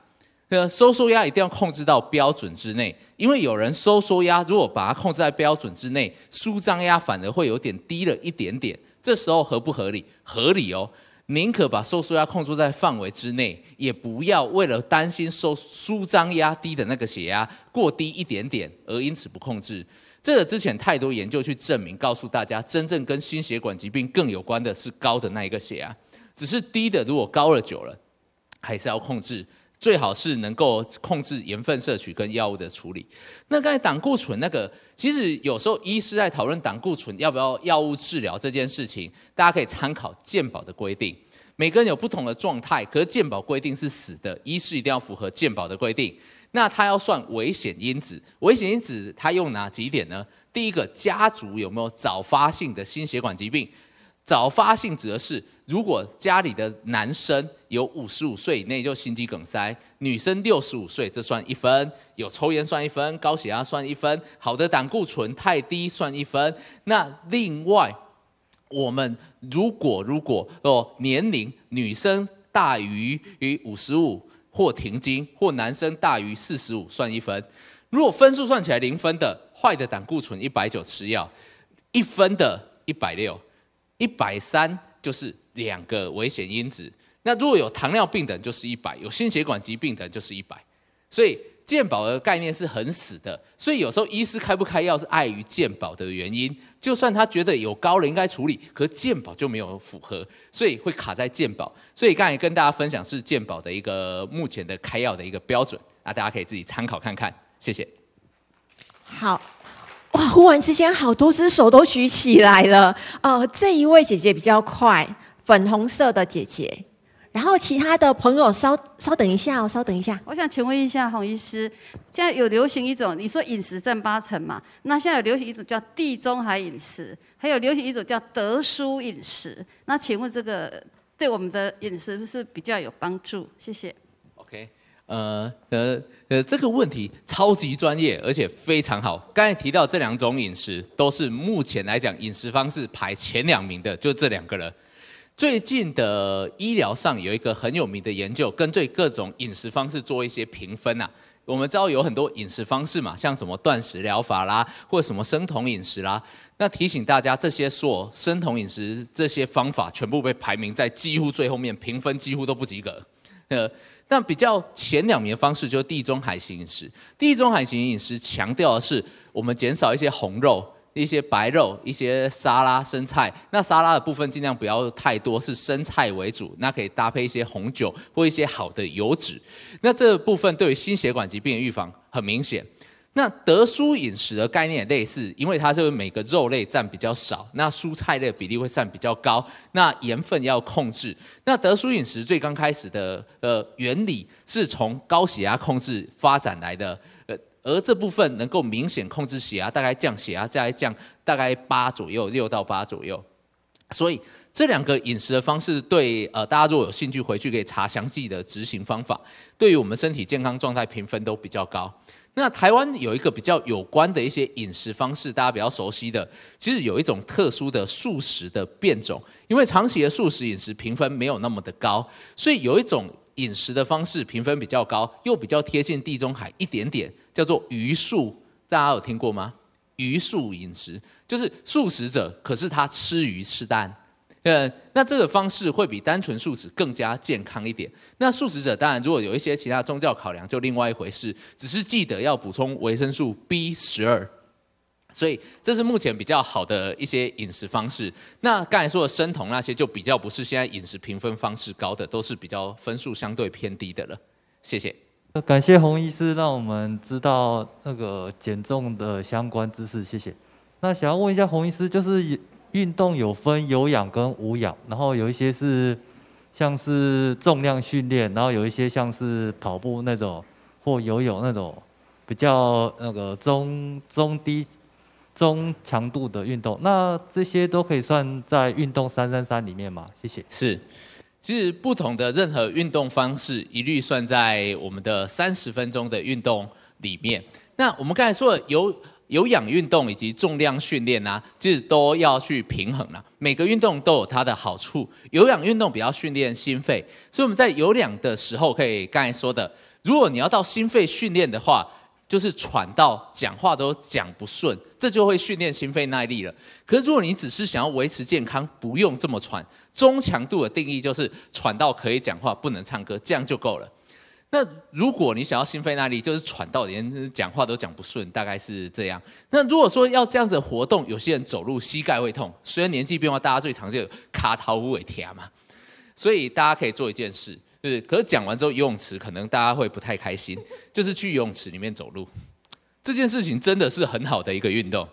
S1: 那收缩压一定要控制到标准之内，因为有人收缩压如果把它控制在标准之内，舒张压反而会有点低了一点点，这时候合不合理？合理哦，宁可把收缩压控制在范围之内，也不要为了担心收舒张压低的那个血压过低一点点而因此不控制。这个之前太多研究去证明，告诉大家真正跟心血管疾病更有关的是高的那一个血压，只是低的如果高了久了，还是要控制。最好是能够控制盐分摄取跟药物的处理。那刚才胆固醇那个，其实有时候医师在讨论胆固醇要不要药物治疗这件事情，大家可以参考健保的规定。每个人有不同的状态，可是健保规定是死的，医师一定要符合健保的规定。那他要算危险因子，危险因子他用哪几点呢？第一个，家族有没有早发性的心血管疾病？早发性指的是。如果家里的男生有五十五岁以内就心肌梗塞，女生六十五岁这算一分；有抽烟算一分，高血压算一分，好的胆固醇太低算一分。那另外，我们如果如果哦年龄女生大于于五十五或停经，或男生大于四十五算一分。如果分数算起来零分的，坏的胆固醇一百九吃药，一分的一百六，一百三就是。两个危险因子，那如果有糖尿病等就是一百，有心血管疾病等就是一百，所以健保的概念是很死的，所以有时候医师开不开药是碍于健保的原因，就算他觉得有高应该处理，可健保就没有符合，所以会卡在健保。所以刚才跟大家分享是健保的一个目前的开药的一个标准，那大家可以自己参考看看。谢谢。
S2: 好，哇，忽然之间好多只手都举起来了，呃，这一位姐姐比较快。粉红色的姐姐，然后其他的朋友，稍稍等一下哦，稍等一下，我想请问一下洪医师，现在有流行一种，你说饮食占八成嘛？那现在有流行一种叫地中海饮食，还有流行一种叫德苏饮食，那请问这个对我们的饮食是不是比较有帮助？谢谢。
S1: OK，呃呃呃，这个问题超级专业，而且非常好。刚才提到这两种饮食，都是目前来讲饮食方式排前两名的，就这两个了。最近的医疗上有一个很有名的研究，跟对各种饮食方式做一些评分呐。我们知道有很多饮食方式嘛，像什么断食疗法啦，或者什么生酮饮食啦。那提醒大家，这些说生酮饮食这些方法全部被排名在几乎最后面，评分几乎都不及格。呃，那比较前两名的方式就是地中海型饮食。地中海型饮食强调的是我们减少一些红肉。一些白肉，一些沙拉生菜。那沙拉的部分尽量不要太多，是生菜为主。那可以搭配一些红酒或一些好的油脂。那这部分对于心血管疾病的预防很明显。那德蔬饮食的概念也类似，因为它是每个肉类占比较少，那蔬菜类比例会占比较高。那盐分要控制。那德蔬饮食最刚开始的呃原理是从高血压控制发展来的。而这部分能够明显控制血压，大概降血压再降大概八左右，六到八左右。所以这两个饮食的方式，对呃大家如果有兴趣回去可以查详细的执行方法，对于我们身体健康状态评分都比较高。那台湾有一个比较有关的一些饮食方式，大家比较熟悉的，其实有一种特殊的素食的变种，因为长期的素食饮食评分没有那么的高，所以有一种饮食的方式评分比较高，又比较贴近地中海一点点。叫做鱼素，大家有听过吗？鱼素饮食就是素食者，可是他吃鱼吃蛋。呃，那这个方式会比单纯素食更加健康一点。那素食者当然如果有一些其他宗教考量，就另外一回事。只是记得要补充维生素 B 十二，所以这是目前比较好的一些饮食方式。那刚才说的生酮那些，就比较不是现在饮食评分方式高的，都是比较分数相对偏低的了。谢谢。
S2: 感谢洪医师让我们知道那个减重的相关知识，谢谢。那想要问一下洪医师，就是运动有分有氧跟无氧，然后有一些是像是重量训练，然后有一些像是跑步那种或游泳那种比较那个中中低中强度的运动，那这些都可以算在运
S1: 动三三三里面吗？谢谢。是。其实不同的任何运动方式，一律算在我们的三十分钟的运动里面。那我们刚才说有有氧运动以及重量训练啊，其实都要去平衡了。每个运动都有它的好处，有氧运动比较训练心肺，所以我们在有氧的时候，可以刚才说的，如果你要到心肺训练的话，就是喘到讲话都讲不顺，这就会训练心肺耐力了。可是如果你只是想要维持健康，不用这么喘。中强度的定义就是喘到可以讲话，不能唱歌，这样就够了。那如果你想要心肺耐力，就是喘到连讲话都讲不顺，大概是这样。那如果说要这样子活动，有些人走路膝盖会痛，虽然年纪变化，大家最常见卡头乌尾贴嘛。所以大家可以做一件事，就是可讲完之后，游泳池可能大家会不太开心，就是去游泳池里面走路。这件事情真的是很好的一个运动。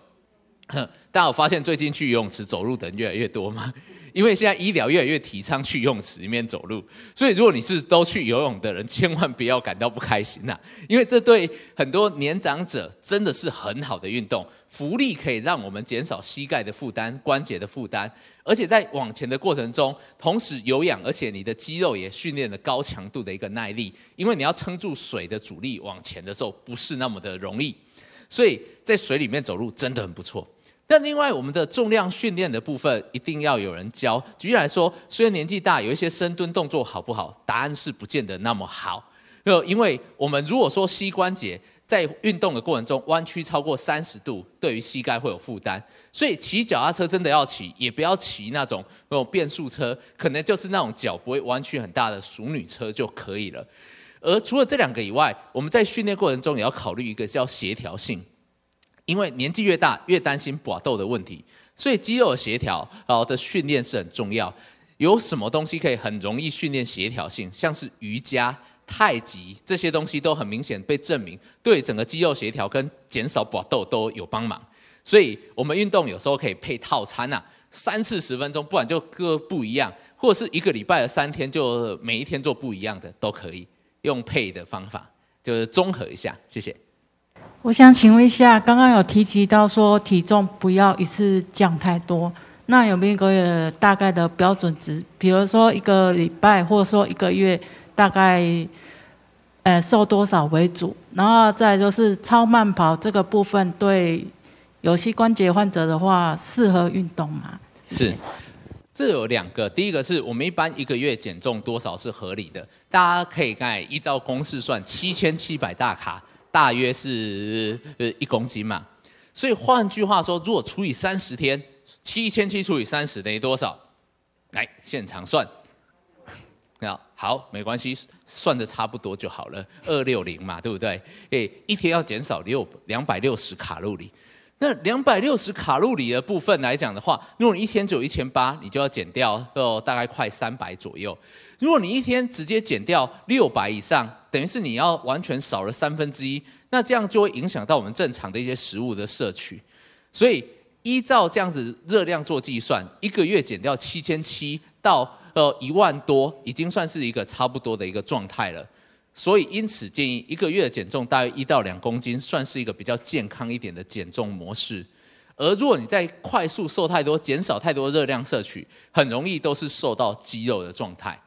S1: 大家有发现最近去游泳池走路的人越来越多吗？因为现在医疗越来越提倡去游泳池里面走路，所以如果你是都去游泳的人，千万不要感到不开心呐，因为这对很多年长者真的是很好的运动，浮力可以让我们减少膝盖的负担、关节的负担，而且在往前的过程中，同时有氧，而且你的肌肉也训练了高强度的一个耐力，因为你要撑住水的阻力往前的时候不是那么的容易，所以在水里面走路真的很不错。但另外，我们的重量训练的部分一定要有人教。举例来说，虽然年纪大，有一些深蹲动作好不好？答案是不见得那么好。呃，因为我们如果说膝关节在运动的过程中弯曲超过三十度，对于膝盖会有负担。所以骑脚踏车真的要骑，也不要骑那种那种变速车，可能就是那种脚不会弯曲很大的熟女车就可以了。而除了这两个以外，我们在训练过程中也要考虑一个叫协调性。因为年纪越大，越担心搏斗的问题，所以肌肉协调好的训练是很重要。有什么东西可以很容易训练协调性？像是瑜伽、太极这些东西都很明显被证明对整个肌肉协调跟减少搏斗都有帮忙。所以我们运动有时候可以配套餐呐，三四十分钟，不然就各不一样，或者是一个礼拜的三天，就每一天做不一样的都可以用配的方法，就是综合一下。谢谢。
S2: 我想请问一下，刚刚有提及到说体重不要一次降太多，那有没有一个大概的标准值？比如说一个礼拜或者说一个月，大概呃瘦多少为主？然后再就是超慢跑这个部分，对有膝关节患者的话，适合运
S1: 动吗？是，这有两个，第一个是我们一般一个月减重多少是合理的，大家可以在依照公式算七千七百大卡。大约是一公斤嘛，所以换句话说，如果除以三十天，七千七除以三十等于多少？来现场算，看好没关系，算的差不多就好了，二六零嘛，对不对？诶，一天要减少六两百六十卡路里，那两百六十卡路里的部分来讲的话，如果你一天只有一千八，你就要减掉哦，大概快三百左右。如果你一天直接减掉六百以上，等于是你要完全少了三分之一，那这样就会影响到我们正常的一些食物的摄取。所以依照这样子热量做计算，一个月减掉七千七到呃一万多，已经算是一个差不多的一个状态了。所以因此建议一个月的减重大约一到两公斤，算是一个比较健康一点的减重模式。而如果你在快速瘦太多，减少太多热量摄取，很容易都是瘦到肌肉的状态。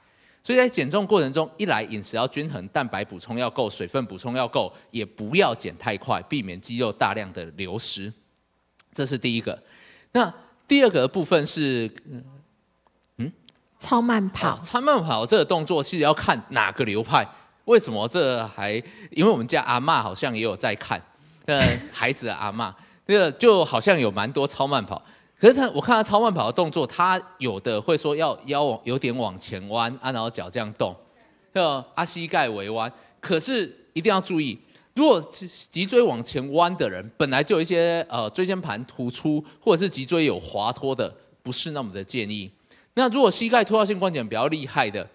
S1: 所以在减重过程中，一来饮食要均衡，蛋白补充要够，水分补充要够，也不要减太快，避免肌肉大量的流失，这是第一个。那第二个部分是，嗯，超慢跑。超慢跑这个动作其实要看哪个流派。为什么这还？因为我们家阿妈好像也有在看，呃，孩子的阿妈，那个就好像有蛮多超慢跑。可是他，我看他超慢跑的动作，他有的会说要腰往有点往前弯，然后脚这样动，呃，啊，膝盖微弯。可是一定要注意，如果脊脊椎往前弯的人，本来就有一些呃椎间盘突出或者是脊椎有滑脱的，不是那么的建议。那如果膝盖脱臼性关节比较厉害的，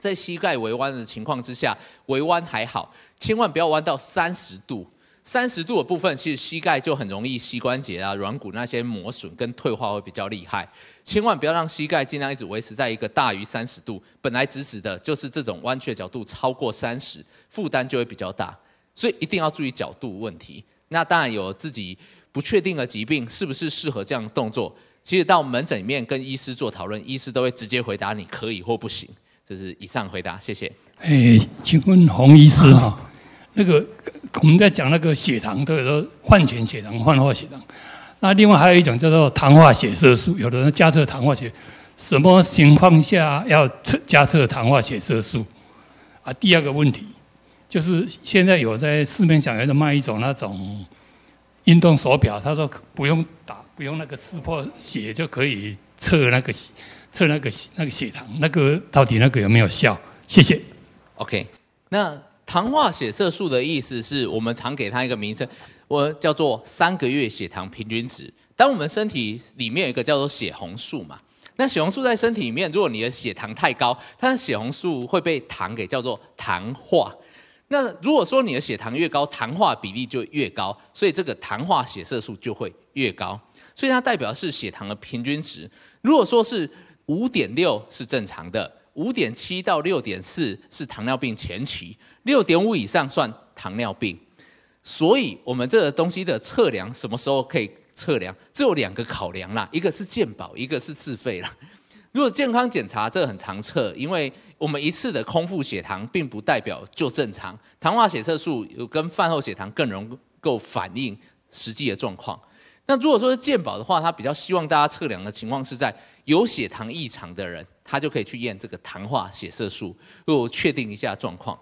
S1: 在膝盖微弯的情况之下，微弯还好，千万不要弯到三十度。三十度的部分，其实膝盖就很容易膝关节啊、软骨那些磨损跟退化会比较厉害，千万不要让膝盖尽量一直维持在一个大于三十度。本来直直的，就是这种弯曲的角度超过三十，负担就会比较大，所以一定要注意角度问题。那当然有自己不确定的疾病是不是适合这样的动作，其实到门诊里面跟医师做讨论，医师都会直接回答你可以或不行。这是以上回答，谢谢。
S2: 哎，请问洪医师哈？那个我们在讲那个血糖，都有说换前血糖、换后血糖。那另外还有一种叫做糖化血色素，有的人加测糖化血，什么情况下要测加测糖化血色素？啊，第二个问题就是现在有在市面上有的卖一种那种运动手表，他说不用打不用那个刺破血就可以测那个测那个那个血糖，那个到底那个有没有效？
S1: 谢谢。OK，那。糖化血色素的意思是我们常给它一个名称，我叫做三个月血糖平均值。当我们身体里面有一个叫做血红素嘛，那血红素在身体里面，如果你的血糖太高，它的血红素会被糖给叫做糖化。那如果说你的血糖越高，糖化比例就越高，所以这个糖化血色素就会越高。所以它代表是血糖的平均值。如果说是五点六是正常的，五点七到六点四是糖尿病前期。六点五以上算糖尿病，所以我们这个东西的测量什么时候可以测量？只有两个考量啦，一个是健保，一个是自费啦。如果健康检查这很常测，因为我们一次的空腹血糖并不代表就正常，糖化血色素有跟饭后血糖更能够反映实际的状况。那如果说是健保的话，他比较希望大家测量的情况是在有血糖异常的人，他就可以去验这个糖化血色素，又确定一下状况。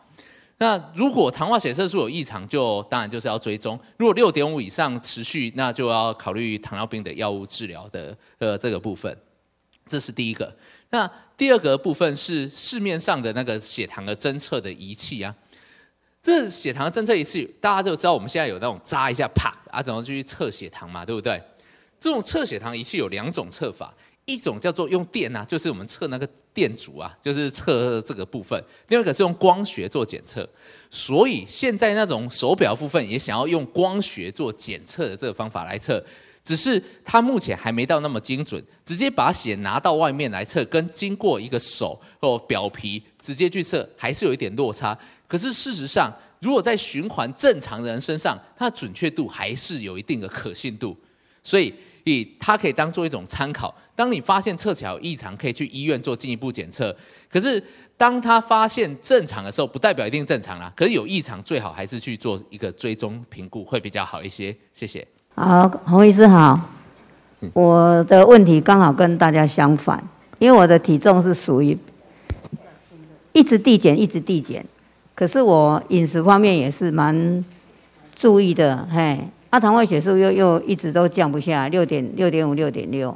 S1: 那如果糖化血色素有异常，就当然就是要追踪。如果六点五以上持续，那就要考虑糖尿病的药物治疗的呃这个部分。这是第一个。那第二个部分是市面上的那个血糖的侦测的仪器啊。这血糖侦测仪器大家都知道，我们现在有那种扎一下啪啊，然后去测血糖嘛，对不对？这种测血糖仪器有两种测法。一种叫做用电啊，就是我们测那个电阻啊，就是测这个部分；，另一个是用光学做检测。所以现在那种手表部分也想要用光学做检测的这个方法来测，只是它目前还没到那么精准。直接把血拿到外面来测，跟经过一个手或表皮直接去测，还是有一点落差。可是事实上，如果在循环正常的人身上，它准确度还是有一定的可信度，所以以它可以当做一种参考。当你发现测起来有异常，可以去医院做进一步检测。可是当他发现正常的时候，不代表一定正常啦。可是有异常，最好还是去做一个追踪评估，会比较好一些。谢谢。
S2: 好，洪医师好。我的问题刚好跟大家相反，因为我的体重是属于一直递减，一直递减。可是我饮食方面也是蛮注意的，嘿。阿糖化血素又又一直都降不下，六点六点五六点六。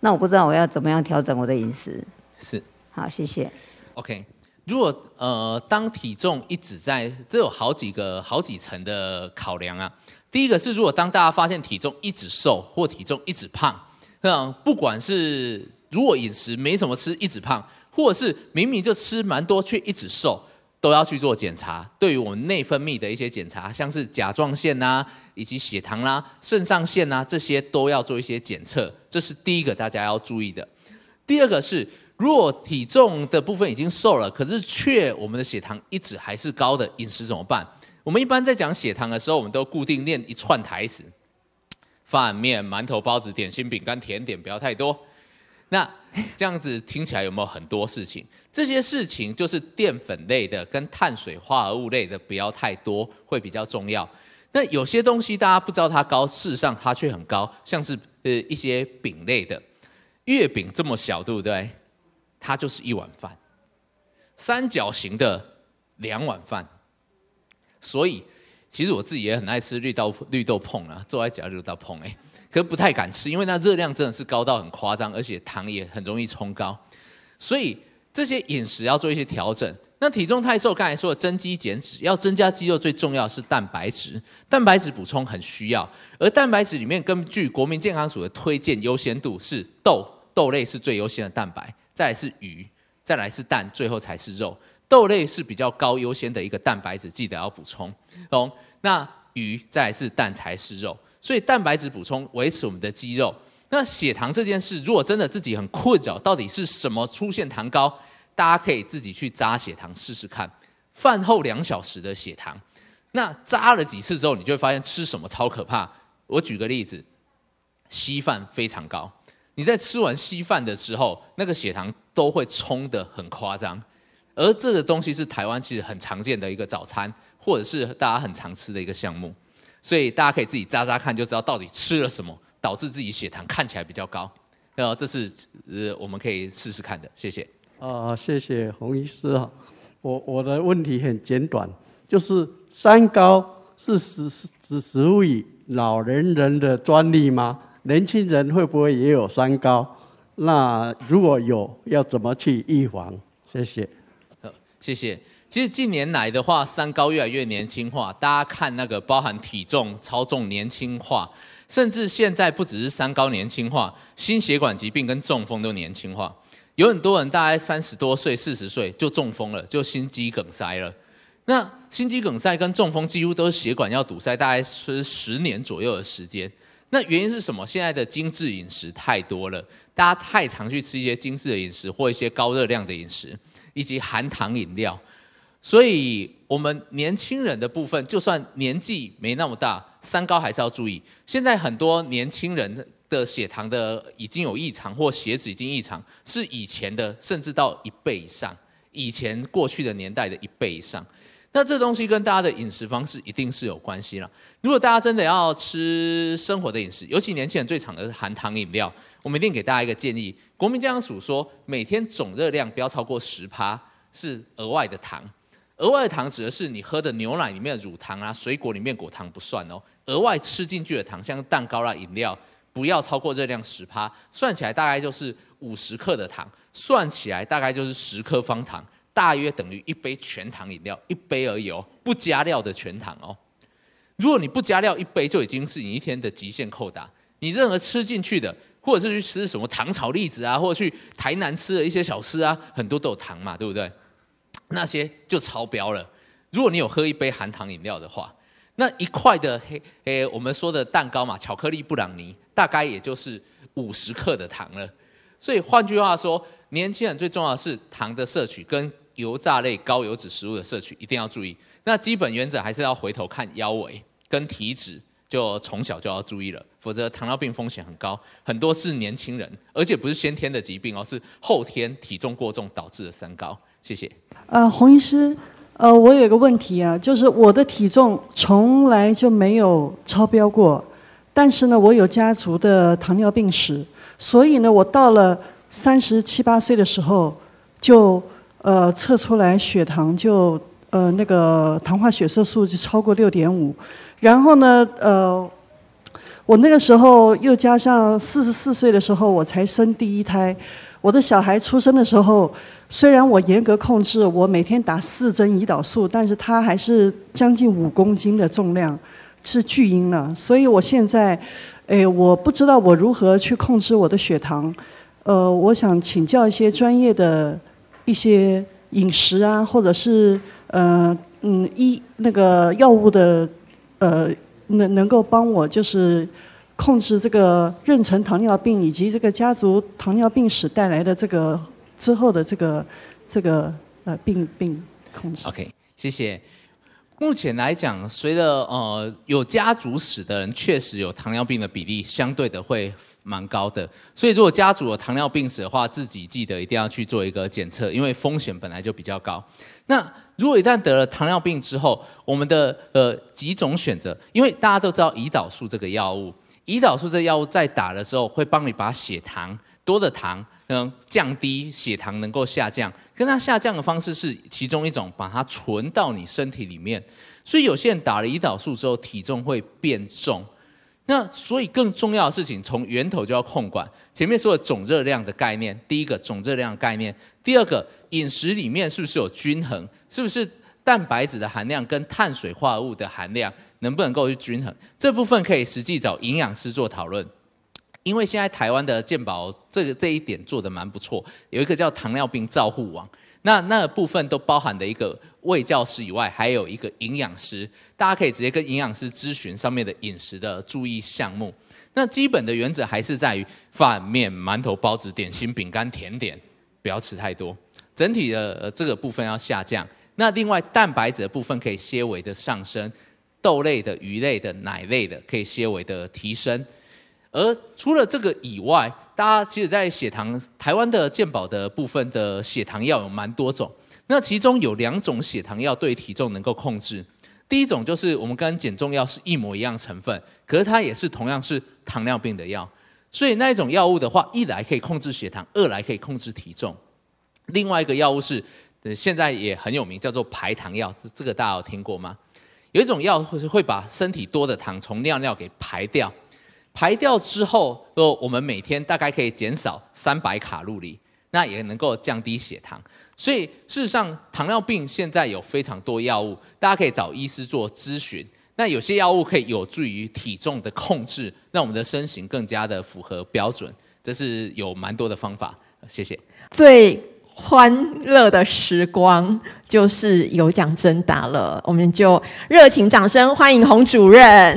S2: 那我不知道我要怎么样调整我的饮食。是，好，谢谢。
S1: OK，如果呃，当体重一直在，这有好几个好几层的考量啊。第一个是，如果当大家发现体重一直瘦或体重一直胖，那不管是如果饮食没什么吃一直胖，或者是明明就吃蛮多却一直瘦，都要去做检查，对于我们内分泌的一些检查，像是甲状腺呐。以及血糖啦、肾上腺呐，这些都要做一些检测，这是第一个大家要注意的。第二个是，如果体重的部分已经瘦了，可是却我们的血糖一直还是高的，饮食怎么办？我们一般在讲血糖的时候，我们都固定念一串台词：，饭面、馒头、包子、点心、饼干、甜点，不要太多。那这样子听起来有没有很多事情？这些事情就是淀粉类的跟碳水化合物类的不要太多，会比较重要。那有些东西大家不知道它高，事实上它却很高，像是呃一些饼类的，月饼这么小，对不对？它就是一碗饭，三角形的两碗饭。所以其实我自己也很爱吃绿豆绿豆碰啊，坐在家绿豆碰哎，可不太敢吃，因为那热量真的是高到很夸张，而且糖也很容易冲高，所以这些饮食要做一些调整。那体重太瘦，刚才说增肌减脂要增加肌肉，最重要是蛋白质，蛋白质补充很需要。而蛋白质里面，根据国民健康署的推荐优先度是豆，豆类是最优先的蛋白，再来是鱼，再来是蛋，最后才是肉。豆类是比较高优先的一个蛋白质，记得要补充。哦，那鱼再来是蛋才是肉，所以蛋白质补充维持我们的肌肉。那血糖这件事，如果真的自己很困扰，到底是什么出现糖高？大家可以自己去扎血糖试试看，饭后两小时的血糖，那扎了几次之后，你就会发现吃什么超可怕。我举个例子，稀饭非常高，你在吃完稀饭的时候，那个血糖都会冲的很夸张。而这个东西是台湾其实很常见的一个早餐，或者是大家很常吃的一个项目。所以大家可以自己扎扎看，就知道到底吃了什么导致自己血糖看起来比较高。那这是呃我们可以试试看的，谢谢。
S3: 啊，谢谢洪医师啊。我我的问题很简短，就是三高是食食指食物以老年人的专利吗？年轻人会不会也有三高？那如果有，要怎么去预防？谢谢。
S1: 好，谢谢。其实近年来的话，三高越来越年轻化，大家看那个包含体重超重年轻化，甚至现在不只是三高年轻化，心血管疾病跟中风都年轻化。有很多人大概三十多岁、四十岁就中风了，就心肌梗塞了。那心肌梗塞跟中风几乎都是血管要堵塞，大概吃十年左右的时间。那原因是什么？现在的精致饮食太多了，大家太常去吃一些精致的饮食或一些高热量的饮食，以及含糖饮料。所以，我们年轻人的部分，就算年纪没那么大，三高还是要注意。现在很多年轻人的血糖的已经有异常，或血脂已经异常，是以前的，甚至到一倍以上，以前过去的年代的一倍以上。那这东西跟大家的饮食方式一定是有关系了。如果大家真的要吃生活的饮食，尤其年轻人最常的是含糖饮料，我们一定给大家一个建议。国民健康署说，每天总热量不要超过十趴，是额外的糖。额外的糖指的是你喝的牛奶里面的乳糖啊，水果里面果糖不算哦。额外吃进去的糖，像蛋糕啦、饮料。不要超过热量十趴，算起来大概就是五十克的糖，算起来大概就是十克方糖，大约等于一杯全糖饮料，一杯而已哦，不加料的全糖哦。如果你不加料，一杯就已经是你一天的极限扣打。你任何吃进去的，或者是去吃什么糖炒栗子啊，或者去台南吃的一些小吃啊，很多都有糖嘛，对不对？那些就超标了。如果你有喝一杯含糖饮料的话，那一块的黑诶，我们说的蛋糕嘛，巧克力布朗尼。大概也就是五十克的糖了，所以换句话说，年轻人最重要的是糖的摄取跟油炸类高油脂食物的摄取一定要注意。那基本原则还是要回头看腰围跟体脂，就从小就要注意了，否则糖尿病风险很高，很多是年轻人，而且不是先天的疾病哦，是后天体重过重导致的三高。谢谢。
S3: 呃，洪医师，呃，我有个问题啊，就是我的体重从来就没有超标过。但是呢，我有家族的糖尿病史，所以呢，我到了三十七八岁的时候，就呃测出来血糖就呃那个糖化血色素就超过六点五，然后呢，呃，我那个时候又加上四十四岁的时候我才生第一胎，我的小孩出生的时候，虽然我严格控制，我每天打四针胰岛素，但是它还是将近五公斤的重量。是巨婴了，所以我现在，哎，我不知道我如何去控制我的血糖，呃，我想请教一些专业的，一些饮食啊，或者是，呃，嗯，医那个药物的，呃，能能够帮我就是控制这个妊娠糖尿病以及这个家族糖尿病史带来的这个之后的这个这个呃病病
S1: 控制。OK，谢谢。目前来讲，随着呃有家族史的人，确实有糖尿病的比例相对的会蛮高的。所以如果家族有糖尿病史的话，自己记得一定要去做一个检测，因为风险本来就比较高。那如果一旦得了糖尿病之后，我们的呃几种选择，因为大家都知道胰岛素这个药物，胰岛素这药物在打的时候会帮你把血糖多的糖能降低，血糖能够下降。跟它下降的方式是其中一种，把它存到你身体里面，所以有些人打了胰岛素之后体重会变重。那所以更重要的事情，从源头就要控管。前面说的总热量的概念，第一个总热量概念，第二个饮食里面是不是有均衡？是不是蛋白质的含量跟碳水化合物的含量能不能够去均衡？这部分可以实际找营养师做讨论。因为现在台湾的健保这个这一点做的蛮不错，有一个叫糖尿病照护网，那那部分都包含的一个胃教师以外，还有一个营养师，大家可以直接跟营养师咨询上面的饮食的注意项目。那基本的原则还是在于：饭、面馒头、包子、点心、饼干、甜点，不要吃太多。整体的这个部分要下降。那另外蛋白质的部分可以些微的上升，豆类的、鱼类的、奶类的可以些微的提升。而除了这个以外，大家其实在血糖台湾的健保的部分的血糖药有蛮多种。那其中有两种血糖药对体重能够控制，第一种就是我们跟减重药是一模一样成分，可是它也是同样是糖尿病的药，所以那一种药物的话，一来可以控制血糖，二来可以控制体重。另外一个药物是现在也很有名，叫做排糖药，这个大家有听过吗？有一种药是会把身体多的糖从尿尿给排掉。排掉之后，呃，我们每天大概可以减少三百卡路里，那也能够降低血糖。所以事实上，糖尿病现在有非常多药物，大家可以找医师做咨询。那有些药物可以有助于体重的控制，让我们的身形更加的符合标准。这是有蛮多的方法。谢谢。
S2: 最欢乐的时光就是有奖征答了，我们就热情掌声欢迎洪主任。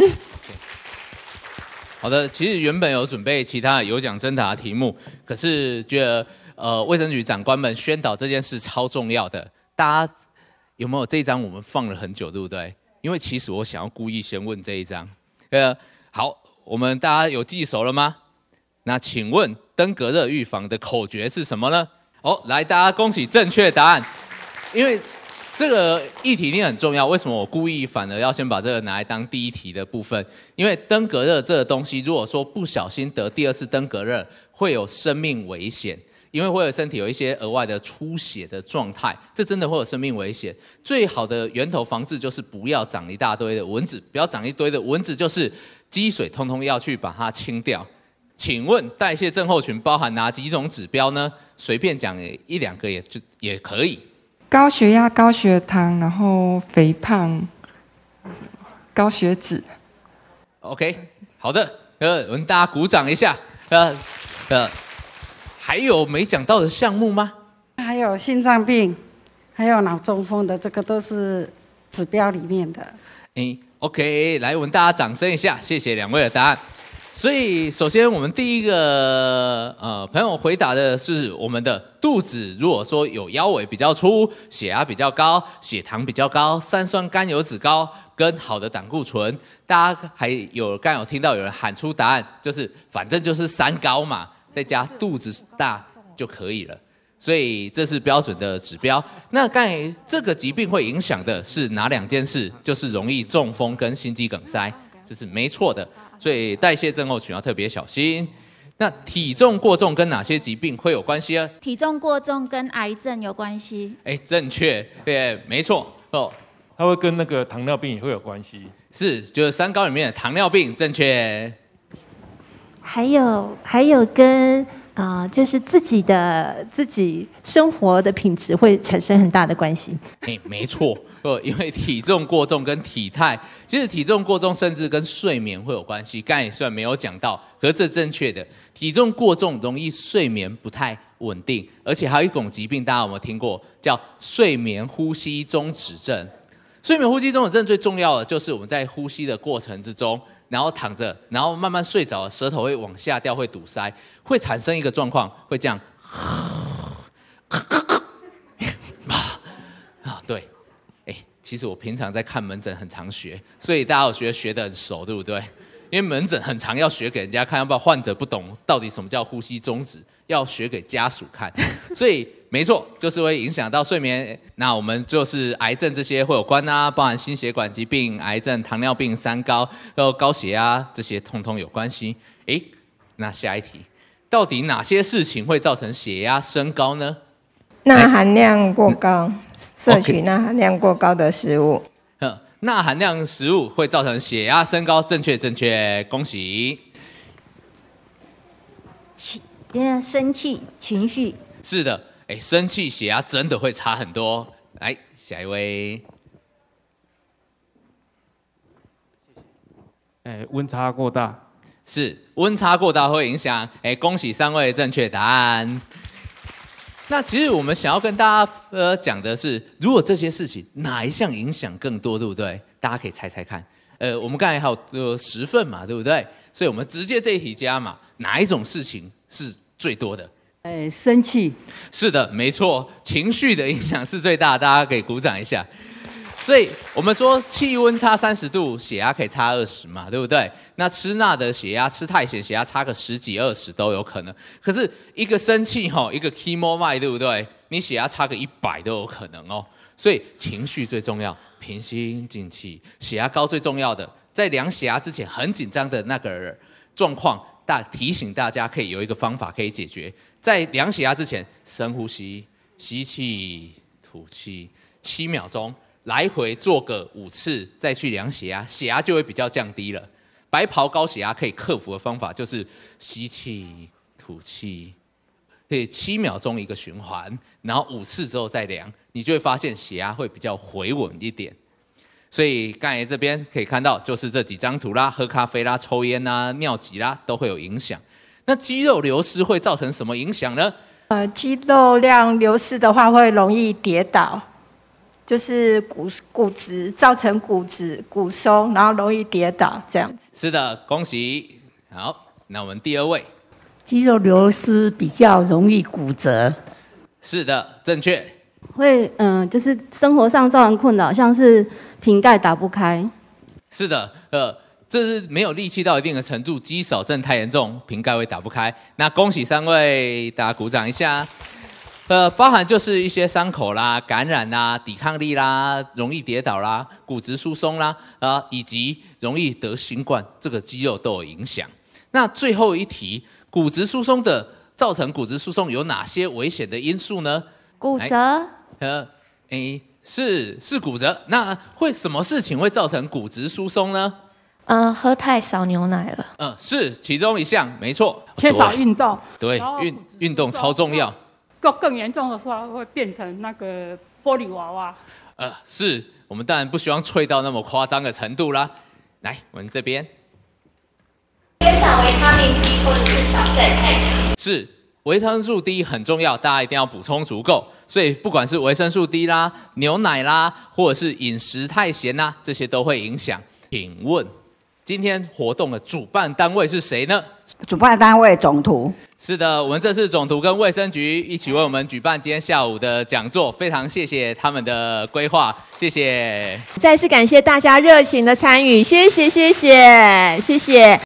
S1: 好的，其实原本有准备其他有奖征答题目，可是觉得呃卫生局长官们宣导这件事超重要的，大家有没有这一张我们放了很久，对不对？因为其实我想要故意先问这一张，呃，好，我们大家有记熟了吗？那请问登革热预防的口诀是什么呢？哦，来大家恭喜正确答案，因为。这个议题一定很重要，为什么我故意反而要先把这个拿来当第一题的部分？因为登革热这个东西，如果说不小心得第二次登革热，会有生命危险，因为会有身体有一些额外的出血的状态，这真的会有生命危险。最好的源头防治就是不要长一大堆的蚊子，不要长一堆的蚊子，就是积水，通通要去把它清掉。请问代谢症候群包含哪几种指标呢？随便讲一两个也就也可以。
S2: 高血压、
S3: 高血糖，然后肥胖、高血脂。
S1: OK，好的，呃，我们大家鼓掌一下。呃，呃，还有没讲到的项目吗？
S3: 还有心脏病，还有脑中风的，这个都是指标里面的。
S1: 嗯，OK，来，我们大家掌声一下，谢谢两位的答案。所以，首先我们第一个呃朋友回答的是我们的肚子，如果说有腰围比较粗、血压比较高、血糖比较高、三酸甘油脂高跟好的胆固醇，大家还有刚有听到有人喊出答案，就是反正就是三高嘛，再加肚子大就可以了。所以这是标准的指标。那刚才这个疾病会影响的是哪两件事？就是容易中风跟心肌梗塞，这是没错的。所以代谢症候群要特别小心。那体重过重跟哪些疾病会有关系啊？
S4: 体重过重跟癌症有关系。
S1: 哎，正确，对，没错哦。它会跟那个糖尿病也会有关系。是，就是三高里面的糖尿病，正确。
S4: 还有，还有跟
S2: 啊，就是自己的自己生活的品质会产生很大的关系。
S1: 哎，没错。不，因为体重过重跟体态，其实体重过重甚至跟睡眠会有关系。刚才也算没有讲到，可是这正确的体重过重容易睡眠不太稳定，而且还有一种疾病，大家有没有听过？叫睡眠呼吸中止症。睡眠呼吸中止症最重要的就是我们在呼吸的过程之中，然后躺着，然后慢慢睡着，舌头会往下掉，会堵塞，会产生一个状况，会这样。啊，对。其实我平常在看门诊，很常学，所以大家有学学的很熟，对不对？因为门诊很常要学给人家看，要不然患者不懂到底什么叫呼吸终止，要学给家属看。所以没错，就是会影响到睡眠。那我们就是癌症这些会有关呐，包含心血管疾病、癌症、糖尿病、三高，然后高血压这些，通通有关系。诶，那下一题，到底哪些事情会造成血压升高呢？
S2: 钠含量过高。摄取钠含量过高的食物，
S1: 钠含量食物会造成血压升高，正确正确，恭喜。因为生气情绪是的，哎，生气血压真的会差很多。来，下一位。哎，温差过大是，温差过大会影响。哎，恭喜三位正确答案。那其实我们想要跟大家呃讲的是，如果这些事情哪一项影响更多，对不对？大家可以猜猜看。呃，我们刚才还有呃十份嘛，对不对？所以我们直接这一题加嘛，哪一种事情是最多的？哎，生气。是的，没错，情绪的影响是最大，大家给鼓掌一下。所以我们说，气温差三十度，血压可以差二十嘛，对不对？那吃钠的血压，吃太咸，血压差个十几二十都有可能。可是，一个生气吼，一个 KMOY，对不对？你血压差个一百都有可能哦。所以情绪最重要，平心静气。血压高最重要的，在量血压之前很紧张的那个状况，大提醒大家可以有一个方法可以解决。在量血压之前，深呼吸，吸气、吐气七秒钟。来回做个五次，再去量血压，血压就会比较降低了。白袍高血压可以克服的方法就是吸气、吐气，以七秒钟一个循环，然后五次之后再量，你就会发现血压会比较回稳一点。所以刚才这边可以看到，就是这几张图啦，喝咖啡啦、抽烟啦、尿急啦，都会有影响。那肌肉流失会造成什么影响呢？
S2: 呃，肌肉量流失的话，会容易跌倒。就是骨骨质造成骨质骨松，然后容易跌倒这样
S1: 子。是的，恭喜。好，那我们第二位，
S2: 肌肉流失比较容易骨折。
S1: 是的，正确。
S2: 会嗯，就是生活上造成困扰，像是瓶盖打不开。
S1: 是的，呃，这是没有力气到一定的程度，肌少症太严重，瓶盖会打不开。那恭喜三位，大家鼓掌一下。呃，包含就是一些伤口啦、感染啦、抵抗力啦、容易跌倒啦、骨质疏松啦，啊，以及容易得新冠，这个肌肉都有影响。那最后一题，骨质疏松的造成骨质疏松有哪些危险的因素呢？骨折，呃，诶，是是骨折。那会什么事情会造成骨质疏松呢？嗯，喝
S2: 太少牛奶了。
S1: 嗯，是其中一项，没错。缺少运动。对，运运动超重要。
S2: 更更严重的时候会变成那个玻璃娃娃。
S1: 呃，是我们当然不希望脆到那么夸张的程度啦。来，我们这边。缺少维他命 D 或者是少晒太阳。是，维生素 D 很重要，大家一定要补充足够。所以不管是维生素 D 啦、牛奶啦，或者是饮食太咸啦，这些都会影响。请问今天活动的主办单位是谁呢？主办单位总图。是的，我们这次总图跟卫生局一起为我们举办今天下午的讲座，非常谢谢他们的规划，谢谢，
S2: 再次感谢大家热情的参与，谢谢，谢谢，谢谢。